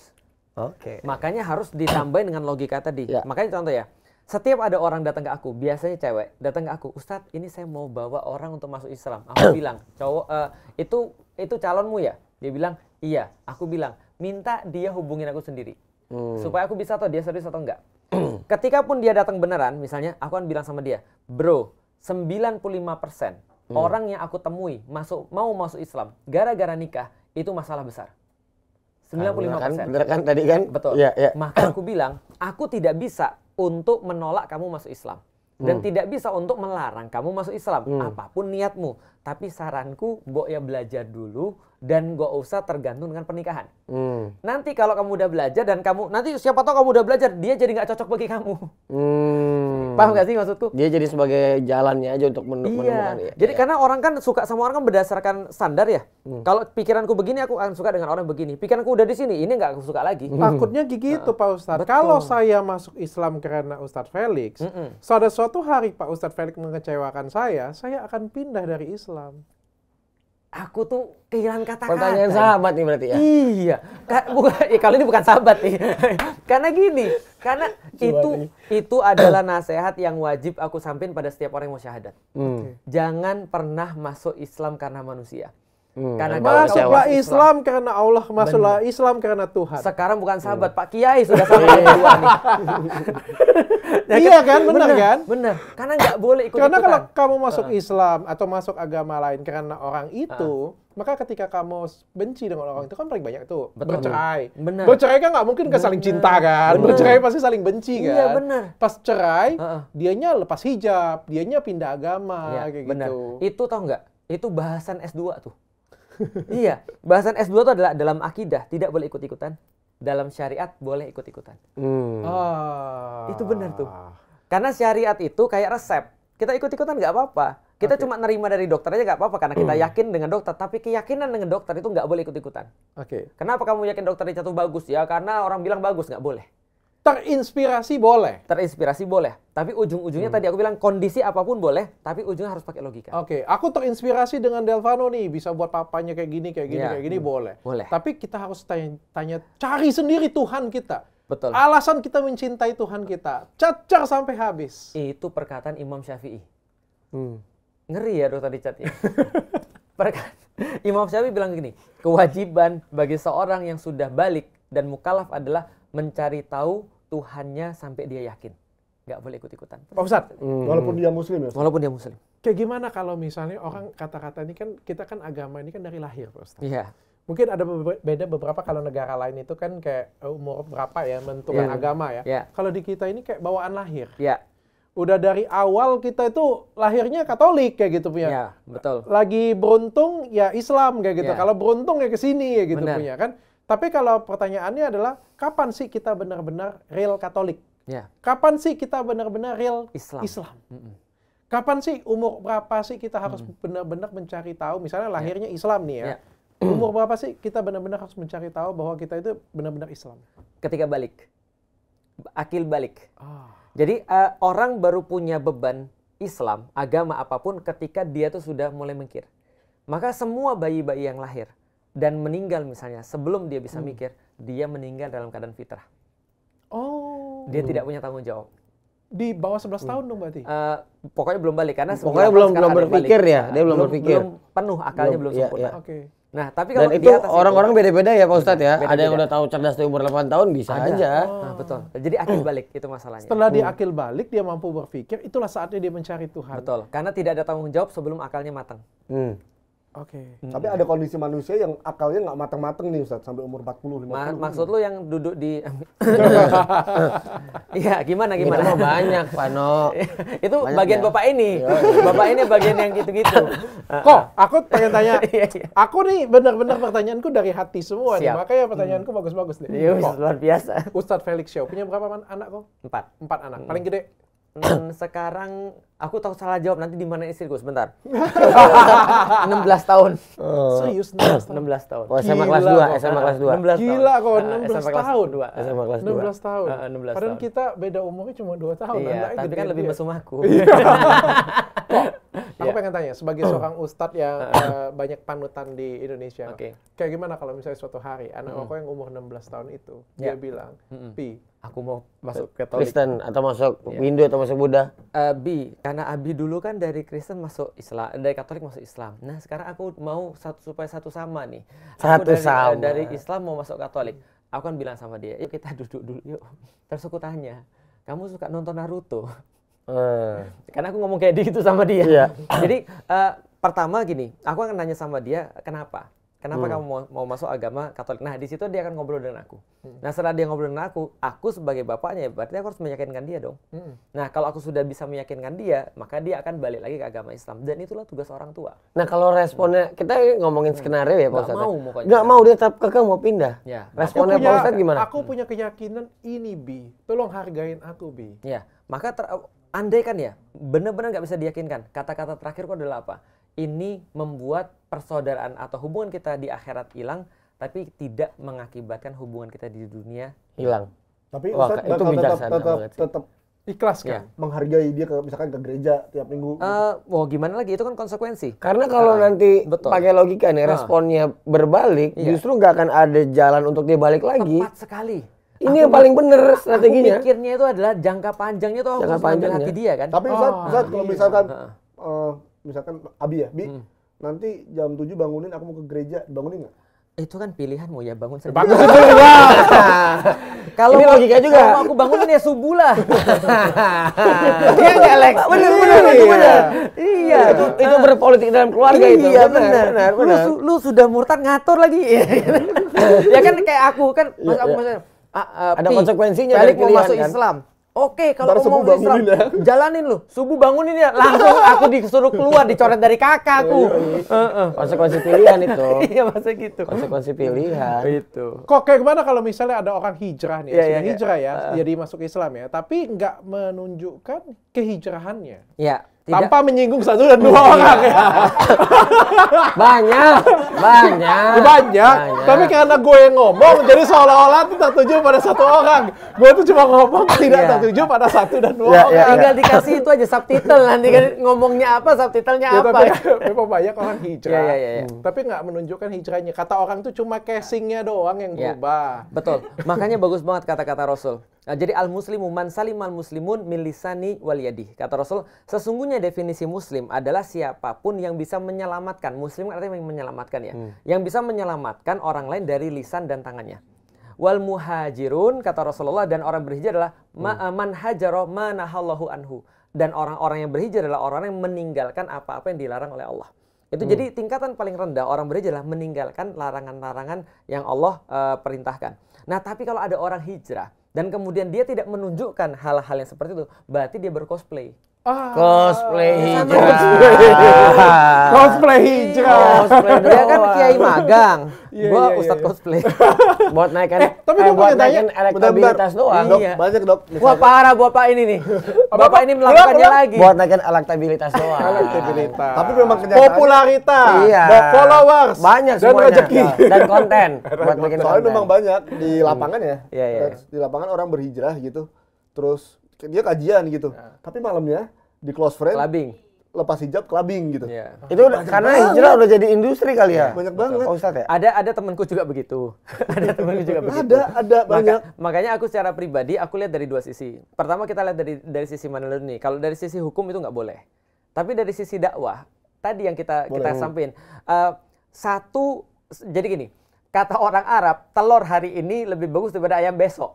Oke. Makanya harus ditambahin dengan logika tadi. Makanya contoh ya setiap ada orang datang ke aku, biasanya cewek datang ke aku, Ustadz, ini saya mau bawa orang untuk masuk Islam. Aku bilang, cowok uh, itu itu calonmu ya? Dia bilang, iya. Aku bilang, minta dia hubungin aku sendiri, hmm. supaya aku bisa tahu dia serius atau enggak. Ketika pun dia datang beneran, misalnya, aku akan bilang sama dia, bro, 95 persen hmm. orang yang aku temui masuk mau masuk Islam gara-gara nikah itu masalah besar. 95 ah, kan? persen. Bener kan tadi kan? Betul. Ya, ya. Maka aku bilang, aku tidak bisa untuk menolak kamu masuk Islam dan hmm. tidak bisa untuk melarang kamu masuk Islam hmm. apapun niatmu tapi saranku mbok ya belajar dulu dan gak usah tergantung dengan pernikahan. Hmm. Nanti kalau kamu udah belajar dan kamu nanti siapa tahu kamu udah belajar dia jadi nggak cocok bagi kamu. Hmm. Paham gak sih maksudku? Dia jadi sebagai jalannya aja untuk men iya. menemukan. Iya. Jadi ya. karena orang kan suka sama orang kan berdasarkan standar ya. Hmm. Kalau pikiranku begini aku akan suka dengan orang begini. Pikiranku udah di sini ini nggak aku suka lagi. Hmm. Takutnya gitu nah, Pak Ustadz. Kalau saya masuk Islam karena Ustadz Felix, mm pada suatu hari Pak Ustadz Felix mengecewakan saya, saya akan pindah dari Islam aku tuh kehilangan kata-kata. Pertanyaan sahabat nih berarti ya? Iya. Ka bukan, ya kalau ini bukan sahabat nih. karena gini, karena itu nih. itu adalah nasihat yang wajib aku sampaikan pada setiap orang yang mau syahadat. Hmm. Jangan pernah masuk Islam karena manusia. Hmm. Karena masuklah Islam, Islam karena Allah, masuklah Bener. Islam karena Tuhan. Sekarang bukan hmm. sahabat, hmm. Pak Kiai sudah sahabat dua nih. nah, iya ya, kan, benar kan? Benar. Karena nggak boleh ikut Karena kalau kamu masuk uh. Islam atau masuk agama lain karena orang hmm. itu, uh. maka ketika kamu benci dengan orang itu kan paling banyak tuh Betul. bercerai. Benar. Bercerai kan nggak mungkin ke saling cinta kan? Benar. Bercerai pasti saling benci iya, kan? Iya benar. Pas cerai, uh -uh. dianya lepas hijab, dianya pindah agama, ya, kayak benar. gitu. Itu tau nggak? Itu bahasan S2 tuh iya, bahasan S2 itu adalah dalam akidah tidak boleh ikut-ikutan, dalam syariat boleh ikut-ikutan. Hmm. Oh. Itu benar tuh. Karena syariat itu kayak resep. Kita ikut-ikutan nggak apa-apa. Kita okay. cuma nerima dari dokter aja nggak apa-apa karena kita hmm. yakin dengan dokter. Tapi keyakinan dengan dokter itu nggak boleh ikut-ikutan. Oke. Okay. Kenapa kamu yakin dokter itu bagus ya? Karena orang bilang bagus nggak boleh. Terinspirasi boleh. Terinspirasi boleh, tapi ujung-ujungnya hmm. tadi aku bilang kondisi apapun boleh, tapi ujungnya harus pakai logika. Oke, okay. aku terinspirasi dengan Delvano nih, bisa buat papanya kayak gini, kayak gini, ya. kayak gini hmm. boleh. Boleh. Tapi kita harus tanya, tanya cari sendiri Tuhan kita. Betul. Alasan kita mencintai Tuhan kita, cacar sampai habis. Itu perkataan Imam Syafi'i. Hmm. Ngeri ya dok tadi catnya. Perkataan Imam Syafi'i bilang gini, kewajiban bagi seorang yang sudah balik dan mukalaf adalah mencari tahu Tuhannya sampai dia yakin. Nggak boleh ikut-ikutan. Pak Ustadz, hmm. walaupun dia muslim ya? Walaupun dia muslim. Kayak gimana kalau misalnya orang kata-kata ini kan, kita kan agama ini kan dari lahir Pak Ustadz. Iya. Mungkin ada beda beberapa kalau negara lain itu kan kayak eh, umur berapa ya menentukan yeah. agama ya. Yeah. Kalau di kita ini kayak bawaan lahir. Iya. Yeah udah dari awal kita itu lahirnya Katolik kayak gitu punya. Iya. betul. Lagi beruntung ya Islam kayak gitu. Ya. Kalau beruntung ya ke sini ya gitu Bener. punya kan. Tapi kalau pertanyaannya adalah kapan sih kita benar-benar real Katolik? Yeah. Kapan sih kita benar-benar real Islam? Islam? Mm -mm. Kapan sih umur berapa sih kita harus mm benar-benar mencari tahu? Misalnya ya. lahirnya yeah. Islam nih ya. Yeah. Ya. umur berapa sih kita benar-benar harus mencari tahu bahwa kita itu benar-benar Islam? Ketika balik. Akil balik. Oh. Jadi uh, orang baru punya beban Islam, agama apapun ketika dia tuh sudah mulai mengkir. Maka semua bayi-bayi yang lahir dan meninggal misalnya sebelum dia bisa hmm. mikir dia meninggal dalam keadaan fitrah oh dia tidak punya tanggung jawab di bawah 11 hmm. tahun dong berarti uh, pokoknya belum balik karena pokoknya belum belum berpikir balik. ya dia belum, belum berpikir belum penuh akalnya belum, belum iya, sempurna ya, ya. Okay. nah tapi kalau dan itu orang-orang beda-beda ya pak ustadz ya beda -beda. ada yang udah tahu cerdas di umur 8 tahun bisa ada. aja oh. nah, betul jadi akil balik itu masalahnya setelah hmm. dia akil balik dia mampu berpikir itulah saatnya dia mencari Tuhan betul karena tidak ada tanggung jawab sebelum akalnya matang hmm. Oke. Okay. Tapi hmm. ada kondisi manusia yang akalnya nggak matang-matang nih Ustaz sampai umur 40 50. Ma kan? maksud lu yang duduk di Iya, gimana gimana? Kita banyak, Pano. itu banyak bagian ya. Bapak ini. Iya, iya. Bapak ini bagian yang gitu-gitu. Kok aku pengen tanya. Iya, aku nih benar-benar pertanyaanku dari hati semua Siap. nih. Makanya hmm. pertanyaanku bagus-bagus hmm. nih. Iya, luar biasa. Ustaz Felix Show punya berapa man anak kok? Empat. Empat anak. Paling hmm. gede Hmm, sekarang aku tahu salah jawab nanti di mana istriku sebentar. 16 tahun. Serius 16 tahun. 16 tahun. Oh, SMA oh, kelas 2, SMA kelas 2. Gila kok 16 ah, SMA tahun. Kelas 2. SMA kelas 2. 16 tahun. Uh, iya, 16 Padahal tahun. kita beda umurnya cuma 2 tahun. Iya, nah, tapi kan lebih mesum aku. Iya. aku yeah. pengen tanya sebagai seorang ustadz yang uh, banyak panutan di Indonesia. Okay. Kayak gimana kalau misalnya suatu hari anak mm aku yang umur 16 tahun itu yeah. dia ya. bilang, mm "Pi, aku mau masuk Katolik. Kristen atau masuk yeah. Hindu atau masuk Buddha? Uh, B, karena Abi dulu kan dari Kristen masuk Islam, dari Katolik masuk Islam. Nah sekarang aku mau satu, supaya satu sama nih. Satu aku dari, eh, sama. dari Islam mau masuk Katolik. Aku kan bilang sama dia, yuk kita duduk dulu yuk. Terus aku tanya, kamu suka nonton Naruto? Uh. Karena aku ngomong kayak gitu sama dia. Yeah. Jadi uh, pertama gini, aku akan nanya sama dia kenapa. Kenapa hmm. kamu mau, mau masuk agama Katolik? Nah, di situ dia akan ngobrol dengan aku. Hmm. Nah, setelah dia ngobrol dengan aku, aku sebagai bapaknya berarti aku harus meyakinkan dia dong. Hmm. Nah, kalau aku sudah bisa meyakinkan dia, maka dia akan balik lagi ke agama Islam dan itulah tugas orang tua. Nah, kalau responnya hmm. kita ngomongin hmm. skenario ya, Pak Ustadz. Ya? mau pokoknya. Gak mau dia tetap kekeh mau pindah. Ya. Responnya Pak Ustadz gimana? Aku punya keyakinan ini, Bi. Tolong hargain aku, Bi. Ya. Maka ter andai kan ya, benar-benar nggak bisa diyakinkan. Kata-kata terakhir kok adalah apa? Ini membuat persaudaraan atau hubungan kita di akhirat hilang tapi tidak mengakibatkan hubungan kita di dunia hilang. Tapi Wah, Ustaz, itu tetap, tetap, tetap ikhlas kan ya. menghargai dia ke misalkan ke gereja tiap minggu uh, wah gimana lagi itu kan konsekuensi karena kalau nah, nanti pakai logika nih ah. responnya berbalik iya. justru nggak akan ada jalan untuk dia balik lagi tepat sekali ini aku yang paling benar strateginya aku pikirnya itu adalah jangka panjangnya tuh jangka panjangnya. hati dia kan tapi Ustaz, oh, ah. Ustaz, kalau misalkan uh, misalkan Abi ya Bi hmm nanti jam 7 bangunin aku mau ke gereja, bangunin nggak? Itu kan pilihan mau ya bangun ya, sendiri. Bangun sendiri. Ya. kalau ini logika juga. Kalau aku bangunin ya subuh lah. Iya nggak iya, Lex? Bener bener itu iya. bener. Iya. Itu, ah. berpolitik dalam keluarga iya, itu. Iya benar. Lu, lu sudah murtad ngatur lagi. Iya. ya kan kayak aku kan. Mas, aku, ah, ah, ada konsekuensinya dari pilihan mau masuk kan? Islam Oke, kalau mau subuh bangunin Islam, ya. jalanin lu. Subuh bangunin ya. Langsung aku disuruh keluar, dicoret dari kakakku. Oh, iya, iya. Konsekuensi pilihan itu. iya, masa gitu. Konsekuensi pilihan. itu. Kok kayak gimana kalau misalnya ada orang hijrah nih, yeah, iya, yeah, hijrah yeah. ya, uh. jadi masuk Islam ya, tapi nggak menunjukkan kehijrahannya. Iya. Tanpa menyinggung satu dan dua iya. orang ya. banyak, banyak, banyak. Tapi karena gue yang ngomong, jadi seolah-olah itu tertuju pada satu orang. Gue tuh cuma ngomong iya. tidak tertuju pada satu dan dua iya, orang. Ya. Tinggal dikasih itu aja subtitle nanti kan ngomongnya apa, subtitlenya ya, apa. Tapi, Memang banyak orang hijrah. Hmm. Tapi nggak menunjukkan hijrahnya. Kata orang tuh cuma casingnya doang yang berubah. Betul. Makanya bagus banget kata-kata Rasul. Nah, jadi al muslimu man salim al muslimun min lisani wal yadi. Kata Rasul, sesungguhnya definisi muslim adalah siapapun yang bisa menyelamatkan. Muslim kan artinya yang menyelamatkan ya. Hmm. Yang bisa menyelamatkan orang lain dari lisan dan tangannya. Wal muhajirun kata Rasulullah dan orang berhijrah adalah hmm. Eh, ma man hajaro manahallahu anhu. Dan orang-orang yang berhijrah adalah orang yang meninggalkan apa-apa yang dilarang oleh Allah. Itu hmm. jadi tingkatan paling rendah orang berhijrah adalah meninggalkan larangan-larangan yang Allah uh, perintahkan. Nah, tapi kalau ada orang hijrah dan kemudian dia tidak menunjukkan hal-hal yang seperti itu berarti dia bercosplay hijrah. Cosplay hijrah. Cosplay hijrah. Cosplay dia kan Kiai iya, iya, magang. yeah, gua yeah, Ustadz yeah. cosplay. buat naikkan eh, tapi eh, buat elektabilitas doang. Dok, iya. iya. Banyak dok. Wah parah bapak ini nih. Bapak, ini melakukannya lagi. Buat naikin elektabilitas doang. elektabilitas. tapi memang kenyataan. Popularitas. Iya. followers. Banyak dan semuanya. Rezeki. Dan konten. buat bikin Soalnya memang banyak di lapangan ya. Iya iya. Di lapangan orang berhijrah gitu. Terus dia kajian gitu. Nah. Tapi malamnya di close friend clubbing. Lepas hijab clubbing gitu. Yeah. Itu udah, karena hijrah udah jadi industri kali ya. Banyak banget. Oh, Ustaz ya? Ada ada temanku juga begitu. ada temanku juga begitu. Ada, ada banyak. makanya aku secara pribadi aku lihat dari dua sisi. Pertama kita lihat dari dari sisi mana dulu nih. Kalau dari sisi hukum itu nggak boleh. Tapi dari sisi dakwah tadi yang kita boleh. kita sampaikan uh, satu jadi gini, kata orang Arab, telur hari ini lebih bagus daripada ayam besok.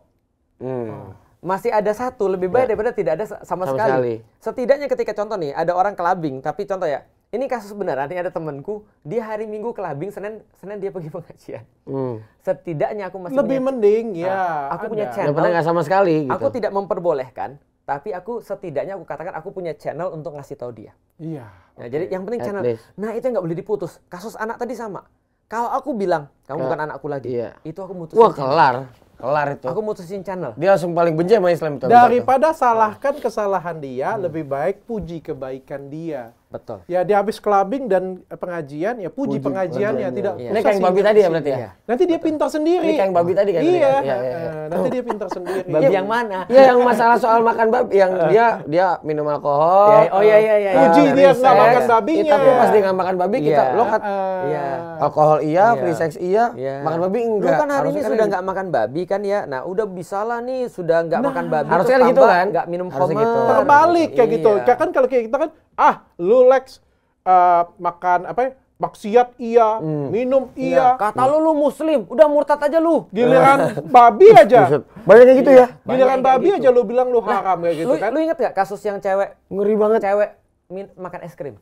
Hmm. Oh masih ada satu lebih baik ya. daripada tidak ada sama, sama sekali. sekali. Setidaknya ketika contoh nih ada orang kelabing, tapi contoh ya, ini kasus beneran nih ada temanku, dia hari Minggu kelabing, Senin Senin dia pergi pengajian. Hmm. Setidaknya aku masih lebih punya, mending ya. Ah, aku ada. punya channel. Yang gak sama sekali gitu. Aku tidak memperbolehkan, tapi aku setidaknya aku katakan aku punya channel untuk ngasih tahu dia. Iya. Nah, ya, okay. jadi yang penting At channel. Least. Nah, itu nggak boleh diputus. Kasus anak tadi sama. Kalau aku bilang kamu Ke, bukan anakku lagi, iya. itu aku mutusin. Wah, kelar. Kelar itu. Aku mutusin channel. Dia langsung paling benci sama Islam itu. Daripada salahkan kesalahan dia, hmm. lebih baik puji kebaikan dia. Betul. Ya dia habis clubbing dan eh, pengajian ya puji, puji pengajiannya tidak. Ya. Ini kayak babi tadi ya berarti ya. Iya. Nanti dia pintar sendiri. Ini kayak babi tadi kan. Iya. Ya? iya, iya Nanti dia pintar sendiri. babi yang mana? Iya yang masalah soal makan babi yang eh. dia dia minum alkohol. oh iya iya iya. Puji dia nggak makan babinya. Tapi pas dia nggak makan babi kita lo kat eh. iya. alkohol iya, free sex iya, makan babi enggak. Lu kan hari ini kan sudah nggak makan babi kan ya. Nah, udah bisa lah nih sudah nggak nah, makan babi. Harusnya gitu kan? Nggak minum kopi. Gitu. Terbalik kayak gitu. Kan kalau kayak kita kan ah lu Lex uh, makan apa ya maksiat iya, hmm. minum iya. iya. kata lu lu muslim, udah murtad aja lu. Giliran babi aja. Banyak gitu iya. ya. Giliran babi gitu. aja lu bilang lu nah, haram nah, kayak gitu lu, kan. Lu inget gak kasus yang cewek ngeri banget cewek min makan es krim?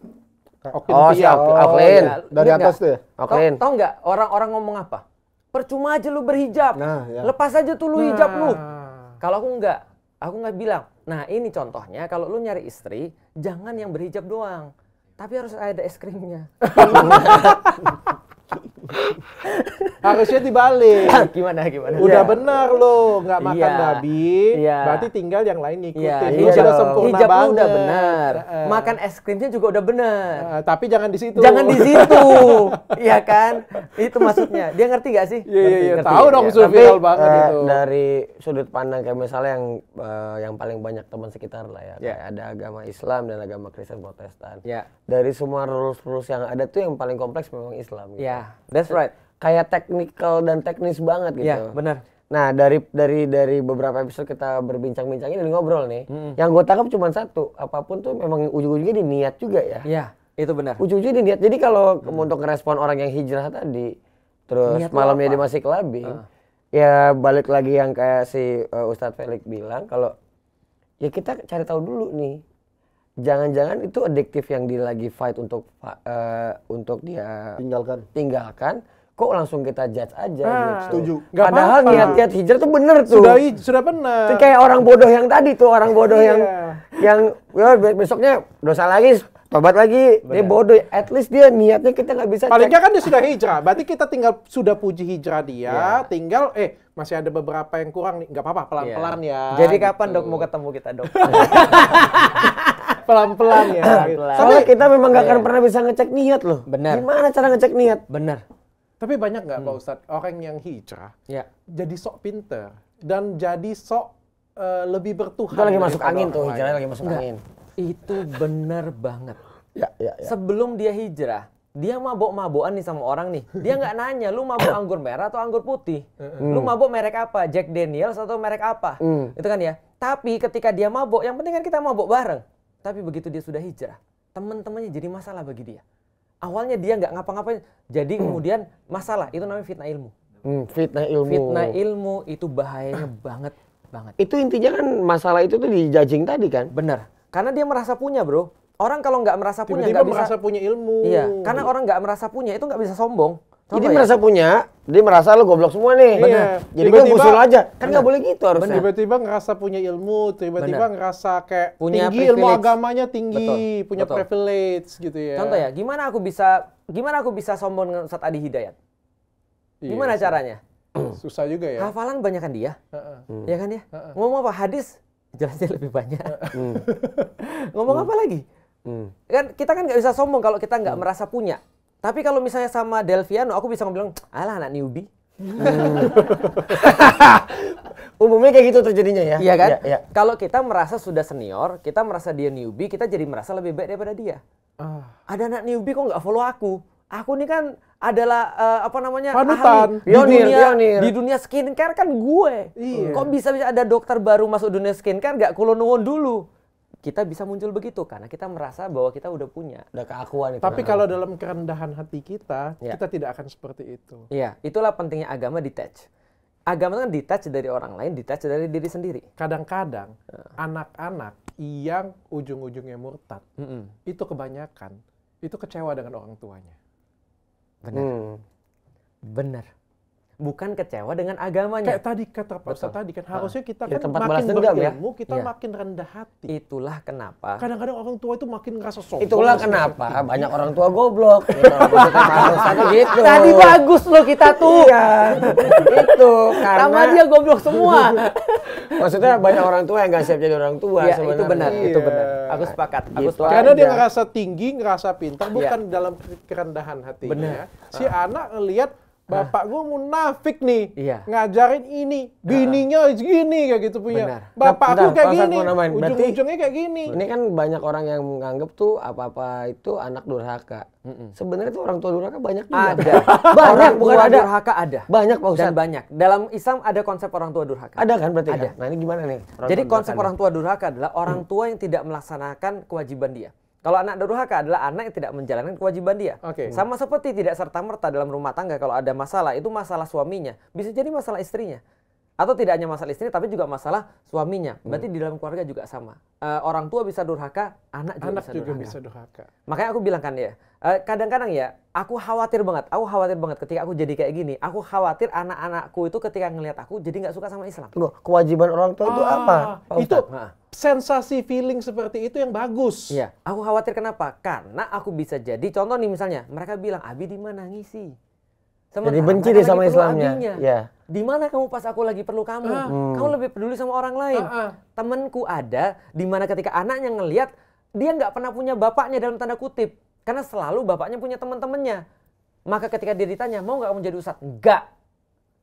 Oklin oh, iya. si Oklin. Oh, Oklin. Ya. Dari atas deh. tuh ya? Oklin. Tau, orang-orang ngomong apa? Percuma aja lu berhijab. Nah, ya. Lepas aja tuh lu nah. hijab lu. Kalau aku enggak, Aku nggak bilang. Nah ini contohnya kalau lu nyari istri jangan yang berhijab doang, tapi harus ada es krimnya. Harusnya dibalik. gimana gimana? Udah yeah. benar lo, nggak makan yeah. babi, yeah. berarti tinggal yang lain ngikutin. yeah, iya hijab, iya sudah sempurna hijab banget. udah benar. Uh. Makan es krimnya juga udah benar. Uh, tapi jangan di situ. Jangan di situ. Iya kan? Itu maksudnya. Dia ngerti gak sih? Iya iya iya. Tahu dong ya. tapi, banget uh, itu. Eh, dari sudut pandang kayak misalnya yang uh, yang paling banyak teman sekitar lah ya. Yeah. ada agama Islam dan agama Kristen Protestan. Yeah. Dari semua rules-rules yang ada tuh yang paling kompleks memang Islam gitu. Yeah That's right. Kayak teknikal dan teknis banget gitu. Iya, yeah, benar. Nah, dari dari dari beberapa episode kita berbincang-bincang ini ngobrol nih. Hmm. Yang gue tangkap cuma satu, apapun tuh memang ujung-ujungnya di niat juga ya. Iya, yeah, itu benar. Ujung-ujungnya di niat. Jadi kalau hmm. untuk ngerespon orang yang hijrah tadi, terus niat malamnya dia masih kelabing, uh. ya balik lagi yang kayak si uh, Ustadz Felix bilang kalau ya kita cari tahu dulu nih jangan-jangan itu adiktif yang dia lagi fight untuk uh, untuk dia tinggalkan tinggalkan kok langsung kita judge aja nah, gitu. setuju Gak padahal niat-niat hijrah tuh bener tuh sudah sudah benar. itu kayak orang bodoh yang tadi tuh orang bodoh iya. yang yang ya, besoknya dosa lagi tobat lagi Bener. dia bodoh at least dia niatnya kita nggak bisa Palingnya kan dia sudah hijrah berarti kita tinggal sudah puji hijrah dia yeah. tinggal eh masih ada beberapa yang kurang nih nggak apa-apa pelan-pelan yeah. ya jadi gitu. kapan dok mau ketemu kita dok pelan-pelan ya. Pelan-pelan. Soalnya iya. kita memang nggak akan iya. pernah bisa ngecek niat loh. Benar. Gimana cara ngecek niat? Benar. Tapi banyak nggak hmm. Pak Ustadz orang yang hijrah ya. jadi sok pinter dan jadi sok uh, lebih bertuhan. Itu lagi masuk angin tuh hijrah lagi masuk Enggak. angin. Itu benar banget. Ya, ya, ya. Sebelum dia hijrah, dia mabok-mabokan nih sama orang nih. Dia nggak nanya, lu mabok anggur merah atau anggur putih? Mm. Lu mabok merek apa? Jack Daniels atau merek apa? Mm. Itu kan ya. Tapi ketika dia mabok, yang penting kan kita mabok bareng. Tapi begitu dia sudah hijrah, teman-temannya jadi masalah bagi dia. Awalnya dia nggak ngapa-ngapain, jadi kemudian masalah. Itu namanya fitnah ilmu. Hmm, fitnah ilmu. Fitnah ilmu itu bahayanya banget banget. Itu intinya kan masalah itu tuh dijajing tadi kan? Bener. Karena dia merasa punya bro. Orang kalau nggak merasa punya nggak bisa. merasa punya ilmu. Iya. Karena orang nggak merasa punya itu nggak bisa sombong. Jadi ya? merasa punya, dia merasa lo goblok semua nih. Iya. Jadi gue musuh aja. Kan nggak boleh gitu harusnya. Tiba-tiba ngerasa punya ilmu, tiba-tiba ngerasa kayak punya tinggi privilege. ilmu agamanya tinggi, Betul. punya Betul. privilege gitu ya. Contoh ya, gimana aku bisa gimana aku bisa sombong dengan Ustaz Adi Hidayat? Iya gimana caranya? Susah juga ya. Hafalan banyak kan dia. Uh -uh. Ya kan ya? Uh -uh. Ngomong apa? Hadis jelasnya lebih banyak. Hmm. Ngomong hmm. apa lagi? Kan kita kan nggak bisa sombong kalau kita nggak merasa punya. Tapi kalau misalnya sama Delviano, aku bisa bilang, alah anak newbie. Hmm. Umumnya kayak gitu terjadinya ya. Iya kan? Ya, ya. Kalau kita merasa sudah senior, kita merasa dia newbie, kita jadi merasa lebih baik daripada dia. Uh. Ada anak newbie kok nggak follow aku. Aku ini kan adalah uh, apa namanya panutan ahli. Pionir, di dunia pionir. di dunia skincare kan gue. Iya. Kok bisa bisa ada dokter baru masuk dunia skincare nggak kulo nuwun dulu? kita bisa muncul begitu karena kita merasa bahwa kita udah punya. Udah keakuan itu. Tapi nah. kalau dalam kerendahan hati kita, ya. kita tidak akan seperti itu. Iya, itulah pentingnya agama detach. Agama kan detach dari orang lain, detach dari diri sendiri. Kadang-kadang anak-anak -kadang, yang ujung-ujungnya murtad, mm -mm. itu kebanyakan itu kecewa dengan orang tuanya. Benar. Hmm. Benar bukan kecewa dengan agamanya. Kayak tadi kata Pak Ustaz tadi kan harusnya nah, kita kan tempat makin ya. berilmu, ya? kita ya. makin rendah hati. Itulah kenapa. Kadang-kadang orang tua itu makin ngerasa sombong. Itulah iya. kenapa hati. banyak orang tua goblok. Gitu, gitu. Tadi bagus loh kita tuh. Iya. itu karena sama dia goblok semua. Maksudnya banyak orang tua yang nggak siap jadi orang tua ya, sebenarnya. Itu benar, iya. itu iya. benar. Aku sepakat. Aku gitu Karena aja. dia ngerasa tinggi, ngerasa pintar iya. bukan ya. dalam kerendahan hatinya. Benar. Ya. Si ah. anak lihat Bapak gue munafik nih, iya. ngajarin ini, bininya segini kayak gitu punya. Benar. Bapak nah, kayak gini, ujung-ujungnya kayak gini. Ini kan banyak orang yang menganggap tuh apa-apa itu anak durhaka. Mm -mm. Sebenarnya tuh orang tua durhaka banyak juga. Ada. banyak bukan ada. durhaka ada. Banyak Pak Ustaz. Dan banyak. Dalam Islam ada konsep orang tua durhaka. Ada kan berarti kan? ada. Kan? Nah ini gimana nih? Orang Jadi konsep orang tua durhaka adalah orang hmm. tua yang tidak melaksanakan kewajiban dia. Kalau anak durhaka adalah anak yang tidak menjalankan kewajiban dia. Okay. Sama seperti tidak serta merta dalam rumah tangga kalau ada masalah itu masalah suaminya, bisa jadi masalah istrinya. Atau tidak hanya masalah istrinya tapi juga masalah suaminya. Hmm. Berarti hmm. di dalam keluarga juga sama. Uh, orang tua bisa durhaka, anak juga, anak bisa, juga durhaka. bisa durhaka. Makanya aku bilang kan ya, kadang eh, kadang-kadang ya aku khawatir banget, aku khawatir banget ketika aku jadi kayak gini. Aku khawatir anak-anakku itu ketika ngelihat aku jadi nggak suka sama Islam. Loh, kewajiban orang tua ah, itu apa? itu Ustaz? Ah sensasi feeling seperti itu yang bagus. Iya, aku khawatir kenapa? Karena aku bisa jadi contoh nih misalnya, mereka bilang Abi di mana ngisi? Sementara jadi benci deh sama Islamnya. Iya. Yeah. Di mana kamu pas aku lagi perlu kamu? Uh. Kamu lebih peduli sama orang lain. Uh -uh. Temanku ada di mana ketika anaknya ngelihat dia nggak pernah punya bapaknya dalam tanda kutip karena selalu bapaknya punya teman-temannya. Maka ketika dia ditanya mau nggak kamu jadi ustadz? Enggak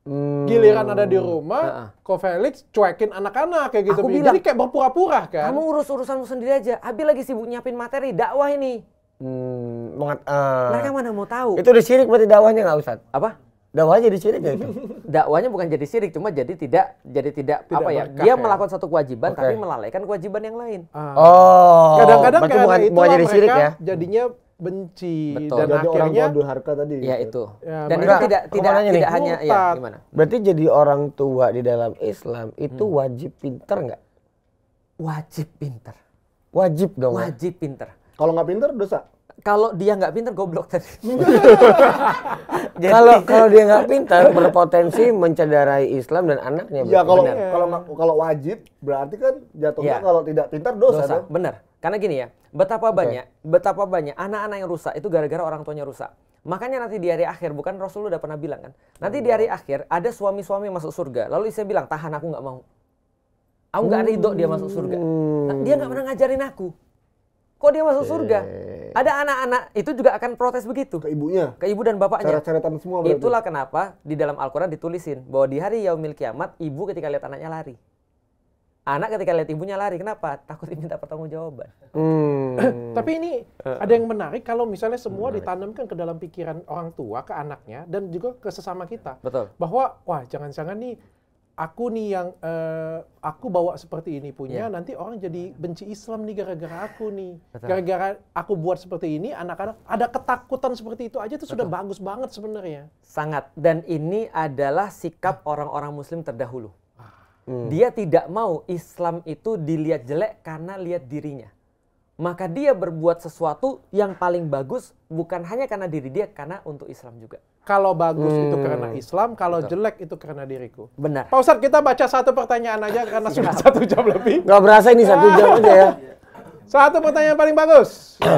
Hmm. Giliran ada di rumah, nah, -uh. Felix cuekin anak-anak kayak gitu. Aku bilang, Jadi kayak berpura-pura kan. Kamu urus urusanmu sendiri aja. Abi lagi sibuk nyiapin materi dakwah ini. Hmm, mengat, uh, Mereka mana mau tahu? Itu udah sirik berarti dakwahnya nggak usah. Apa? Dakwahnya jadi sirik ya dakwahnya bukan jadi sirik, cuma jadi tidak jadi tidak, tidak apa ya? Dia ya? melakukan satu kewajiban okay. tapi melalaikan kewajiban yang lain. Oh. Kadang-kadang kayak bukan, bukan jadi sirik ya? jadinya benci Betul. dan, jadi akhirnya orang tua harta tadi ya gitu. itu ya, dan itu tidak tidak tidak nih? hanya ya gimana berarti jadi orang tua di dalam Islam itu hmm. wajib pinter nggak wajib pinter wajib dong ya? wajib pinter kalau nggak pinter dosa kalau dia nggak pinter goblok tadi. Kalau kalau dia nggak pinter berpotensi mencederai Islam dan anaknya. Ya kalau kalau kalau wajib berarti kan jatuhnya ya. kalau tidak pinter dosa, dosa. Benar. Karena gini ya, betapa okay. banyak betapa banyak anak-anak yang rusak itu gara-gara orang tuanya rusak. Makanya nanti di hari akhir, bukan Rasulullah udah pernah bilang kan? Nanti di hari akhir ada suami-suami masuk surga, lalu istri bilang tahan aku nggak mau. Aku nggak ridho dia masuk surga. Nah, dia nggak pernah ngajarin aku. Kok dia masuk surga? Ada anak-anak itu juga akan protes begitu. Ke ibunya. Ke ibu dan bapaknya. Cara-cara semua Itulah kenapa di dalam Al-Quran ditulisin bahwa di hari yaumil kiamat ibu ketika lihat anaknya lari anak ketika lihat ibunya lari kenapa takut diminta pertanggungjawaban hmm. tapi ini eh, ada yang menarik kalau misalnya semua menarik. ditanamkan ke dalam pikiran orang tua ke anaknya dan juga ke sesama kita betul bahwa wah jangan-jangan nih aku nih yang uh, aku bawa seperti ini punya yeah. nanti orang jadi benci Islam nih gara-gara aku nih gara-gara aku buat seperti ini anak-anak ada ketakutan seperti itu aja itu sudah bagus banget sebenarnya sangat dan ini adalah sikap orang-orang Muslim terdahulu Hmm. Dia tidak mau Islam itu dilihat jelek karena lihat dirinya. Maka dia berbuat sesuatu yang paling bagus bukan hanya karena diri dia, karena untuk Islam juga. Kalau bagus hmm. itu karena Islam, kalau Betul. jelek itu karena diriku. Benar. Pak Ustadz, kita baca satu pertanyaan aja karena sudah satu jam lebih. Gak berasa ini satu jam aja ya. Satu pertanyaan paling bagus.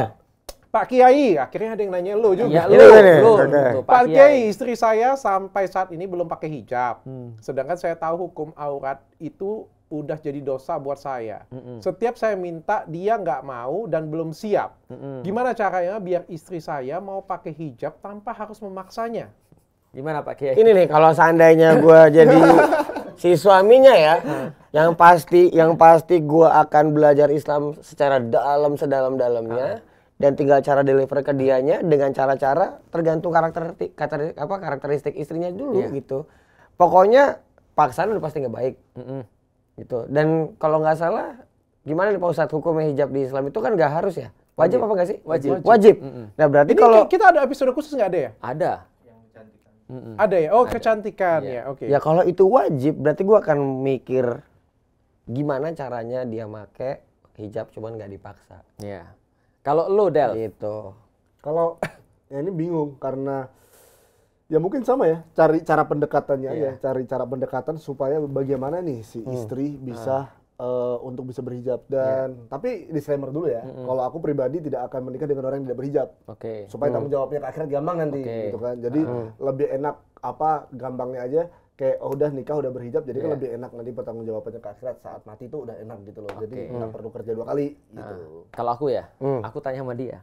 Pak Kiai, akhirnya ada yang nanya lo juga. Ya, lu, ya, lu, ya, Tuh, Pak, Pak Kiai, istri saya sampai saat ini belum pakai hijab. Hmm. Sedangkan saya tahu hukum aurat itu udah jadi dosa buat saya. Mm Setiap saya minta dia nggak mau dan belum siap. Mm Gimana caranya biar istri saya mau pakai hijab tanpa harus memaksanya? Gimana Pak Kiai? Ini nih kalau seandainya gue jadi si suaminya ya, hmm. yang pasti yang pasti gue akan belajar Islam secara dalam sedalam-dalamnya. Uh dan tinggal cara deliver ke dianya dengan cara-cara tergantung karakter karakter apa karakteristik istrinya dulu yeah. gitu. Pokoknya paksaan udah pasti nggak baik. Mm -hmm. Gitu. Dan kalau nggak salah gimana nih Pak hukum hijab di Islam itu kan nggak harus ya? Wajib, wajib apa nggak sih? Wajib. Wajib. wajib. Mm -hmm. Nah, berarti kalau kita ada episode khusus nggak ada ya? Ada. Mm -hmm. Ada ya? Oh, ada. kecantikan iya. ya. Oke. Okay. Ya kalau itu wajib berarti gue akan mikir gimana caranya dia make hijab cuman nggak dipaksa. Iya. Yeah kalau lo Del? Gitu. Kalau ya ini bingung karena ya mungkin sama ya cari cara pendekatannya yeah. aja iya. cari cara pendekatan supaya bagaimana nih si hmm. istri ah. bisa uh. Uh, untuk bisa berhijab iya. dan yeah. tapi disclaimer dulu ya mm -hmm. kalau aku pribadi tidak akan menikah dengan orang yang tidak berhijab okay. supaya mm. tanggung jawabnya ke akhirat gampang nanti okay. gitu kan jadi uh. lebih enak apa gampangnya aja kayak oh udah nikah udah berhijab jadi yeah. kan iya. lebih enak nanti bertanggung jawabannya ke akhirat saat mati tuh udah enak gitu loh. Okay. Jadi nggak hmm. perlu kerja dua kali nah, gitu. Nah, kalau aku ya, hmm. aku tanya sama dia.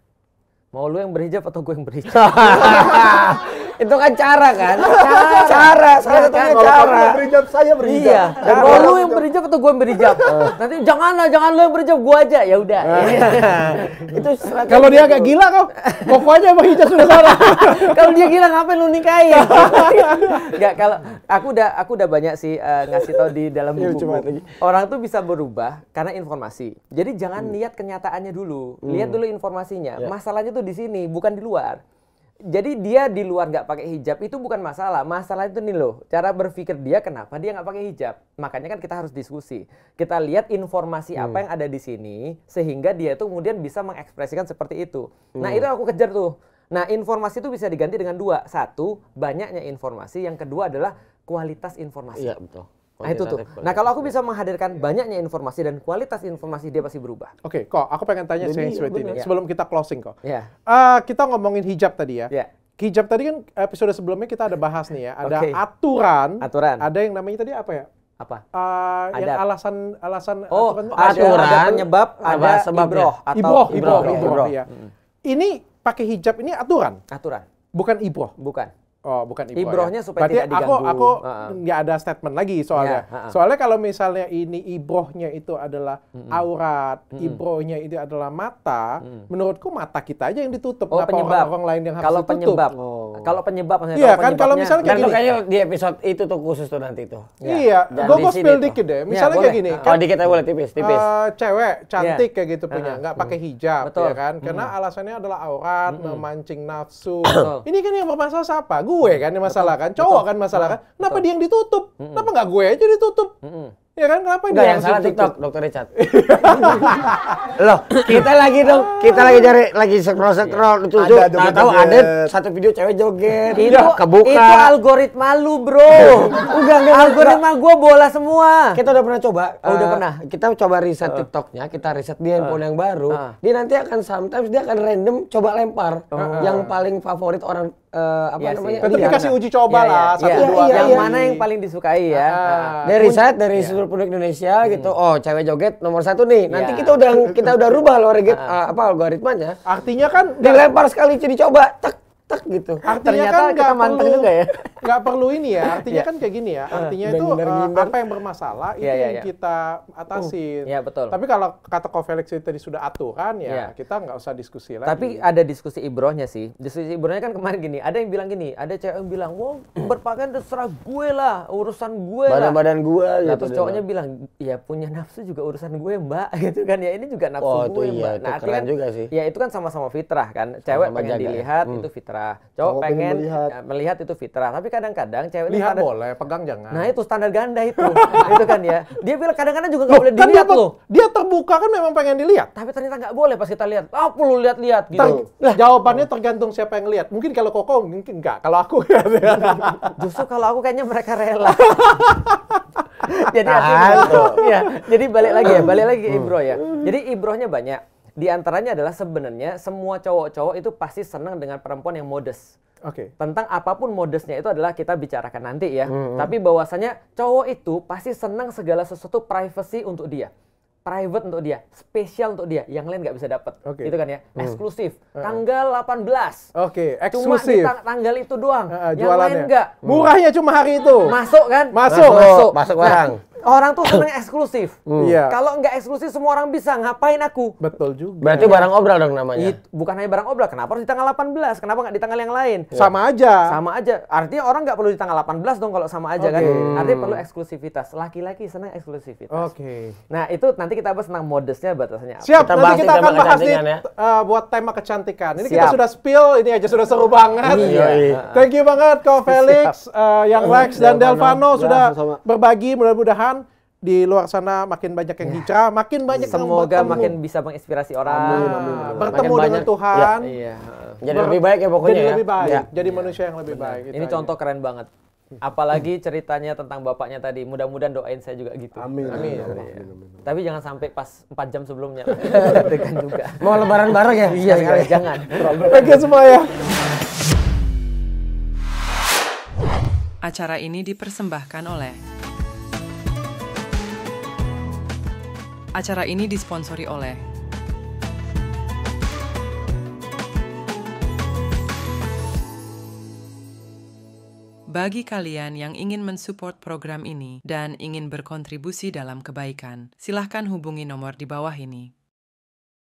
Mau lu yang berhijab atau gue yang berhijab? itu kan cara kan cara cara salah iya, satunya kan? cara kalau kamu berijab saya berijab iya dan kalau lu yang berijab atau gue berijab eh. nanti jangan lah jangan lu yang berijab gue aja ya udah eh. iya. itu kalau dia agak gila kok, pokoknya mau hijab sudah salah kalau dia gila ngapain lu nikahi? Gak kalau aku udah aku udah banyak sih uh, ngasih tau di dalam iya, buku orang tuh bisa berubah karena informasi jadi jangan hmm. lihat kenyataannya dulu lihat hmm. dulu informasinya ya. masalahnya tuh di sini bukan di luar jadi dia di luar nggak pakai hijab itu bukan masalah. Masalah itu nih loh, cara berpikir dia kenapa dia nggak pakai hijab. Makanya kan kita harus diskusi. Kita lihat informasi hmm. apa yang ada di sini sehingga dia itu kemudian bisa mengekspresikan seperti itu. Nah, hmm. Nah itu aku kejar tuh. Nah informasi itu bisa diganti dengan dua. Satu banyaknya informasi, yang kedua adalah kualitas informasi. Iya betul. Nah itu tuh. Nah kalau aku bisa menghadirkan banyaknya informasi dan kualitas informasi dia pasti berubah. Oke, okay, kok aku pengen tanya Jadi, Sweet ini yeah. sebelum kita closing kok. Yeah. Ya. Uh, kita ngomongin hijab tadi ya. Yeah. Hijab tadi kan episode sebelumnya kita ada bahas nih ya. Ada okay. aturan. Aturan. Ada yang namanya tadi apa ya? Apa? Uh, yang alasan alasan oh, aturan, aturan ada, penyebab ada sebabnya. Ibroh atau ibroh, ibroh, ibroh, ibroh, ibroh, iya. ibroh, ibroh, ibroh, ibroh, ibroh, ibroh, Oh, bukan ibu. Ibrohnya ya. supaya Berarti tidak diganggu. aku aku nggak uh -uh. ada statement lagi soalnya. Yeah, ya, uh -uh. Soalnya kalau misalnya ini ibrohnya itu adalah mm -mm. aurat, mm -mm. ibrohnya itu adalah mata, mm. menurutku mata kita aja yang ditutup, oh, penyebab. orang lain yang harus kalau ditutup. Penyebab. Oh. Oh. Kalau penyebab maksudnya. Iya kan kalau misalnya kayak gini. kayaknya di episode itu tuh khusus tuh nanti tuh. Ya. Iya. iya. Gue spill dikit deh. Iya, misalnya ya, kayak gini. Oh, kan, oh dikit aja boleh tipis tipis. Uh, cewek cantik yeah. kayak gitu punya, nggak pakai hijab, ya Betul. ya kan? Karena alasannya adalah aurat, memancing nafsu. Ini kan yang bermasalah siapa? Gue kan yang masalah kan. Cowok kan masalah kan. Kenapa dia yang ditutup? Kenapa nggak gue aja ditutup? Ya kan kenapa dia yang salah TikTok, Dokter Richard. Loh, kita lagi dong, ah. kita lagi cari lagi scroll scroll itu iya. tuh. Tahu ada satu video cewek joget. Iya, itu kebuka. Itu algoritma lu, Bro. enggak, enggak, algoritma gue bola semua. Kita udah pernah coba. Oh, udah eh, pernah. Kita coba riset eh. TikToknya, kita riset di handphone eh. yang baru. Dia nanti akan sometimes dia akan random coba lempar yang paling favorit orang Uh, apa ya namanya? Tetap dikasih uji coba ya, lah ya, satu ya, dua ya, Yang mana yang paling disukai ya? Ah, nah, ah. dari riset dari ya. seluruh penduduk Indonesia hmm. gitu. Iya. Oh, cewek joget nomor satu nih. Nanti iya. kita udah kita udah rubah loh ah. uh, ah, apa algoritmanya. Artinya kan dilempar sekali jadi coba, cek tek gitu. Artinya kan Ternyata kan kita manteng perlu, juga ya. Nggak perlu ini ya. Artinya iya. kan kayak gini ya. Ah, artinya uh, itu bener -bener. Eh, uh, apa yang bermasalah iya, itu yeah, yang yeah. kita atasin. Uh, hmm. iya, betul. Tapi kalau kata Ko Felix itu tadi sudah aturan ya kita nggak usah diskusi lagi. Tapi ada diskusi ibrohnya sih. Diskusi ibrohnya kan kemarin gini. Ada yang bilang gini. Ada cewek yang bilang, wow berpakaian terserah gue lah, urusan gue lah. Badan-badan gue. Nah, gitu terus cowoknya bilang, ya punya nafsu juga urusan gue mbak, gitu kan ya. Ini juga nafsu oh, gue iya, mbak. Nah, itu keren kan, juga sih. Ya itu kan sama-sama fitrah kan. Cewek sama pengen jaga. dilihat hmm. itu fitrah fitrah. Cowok, pengen, melihat. Eh, melihat itu fitrah, tapi kadang-kadang cewek lihat standar, boleh, pegang jangan. Nah, itu standar ganda itu. itu kan ya. Dia bilang kadang-kadang juga nggak boleh kan dilihat dia, loh. Dia terbuka kan memang pengen dilihat. Tapi ternyata nggak boleh pas kita lihat. Oh, perlu lihat-lihat gitu. Ter nah, jawabannya hmm. tergantung siapa yang lihat. Mungkin kalau Koko mungkin nggak. Kalau aku ya. Justru kalau aku kayaknya mereka rela. jadi artinya, ya, jadi balik lagi ya, balik lagi ke hmm. Ibro ya. Jadi Ibrohnya banyak di antaranya adalah sebenarnya semua cowok-cowok itu pasti senang dengan perempuan yang modest. Oke. Okay. Tentang apapun modusnya itu adalah kita bicarakan nanti ya. Mm -hmm. Tapi bahwasanya cowok itu pasti senang segala sesuatu privacy untuk dia. Private untuk dia, spesial untuk dia, yang lain nggak bisa dapat, okay. gitu kan ya? Mm. Eksklusif, tanggal 18. Oke, okay, eksklusif. Cuma di tanggal itu doang, uh, yang lain nggak. Murahnya cuma hari itu. Masuk kan? Masuk, masuk, masuk, masuk nah, Orang tuh seneng eksklusif. Hmm. Iya. Kalau nggak eksklusif semua orang bisa ngapain aku? Betul juga. Berarti barang obral dong namanya. It, bukan hanya barang obral. Kenapa harus di tanggal 18? Kenapa nggak di tanggal yang lain? Yeah. Sama aja. Sama aja. Artinya orang nggak perlu di tanggal 18 dong kalau sama aja okay. kan. Hmm. Artinya perlu eksklusivitas. Laki-laki seneng eksklusivitas. Oke. Okay. Nah itu nanti kita bahas tentang modusnya batasannya. Siap. Kita nanti kita akan bahas nih ya. uh, buat tema kecantikan. Ini Siap. kita sudah spill. Ini aja sudah seru banget. Iya. iya. Thank you banget kau Felix, uh, yang Lex dan Delvano sudah berbagi. Mudah-mudahan di luar sana makin banyak yang iya. hijrah, ya. makin banyak Semoga bertemu. makin bisa menginspirasi orang. Amin, amin, amin. Bertemu makin dengan banyak, iya, Tuhan. Ya, iya. Jadi lebih baik ya pokoknya jadi ya. lebih baik, ya. jadi ya. manusia yang lebih Benar. Iya. baik. Gitu ini aja. contoh keren banget. Apalagi ceritanya tentang bapaknya tadi, mudah-mudahan doain saya juga gitu. Amin. Amin. amin. amin. amin. Tapi jangan sampai pas 4 jam sebelumnya. juga. Mau lebaran bareng ya? Iya, iya. jangan. Thank you semua ya. Acara ini dipersembahkan oleh Acara ini disponsori oleh Bagi kalian yang ingin mensupport program ini dan ingin berkontribusi dalam kebaikan, silahkan hubungi nomor di bawah ini.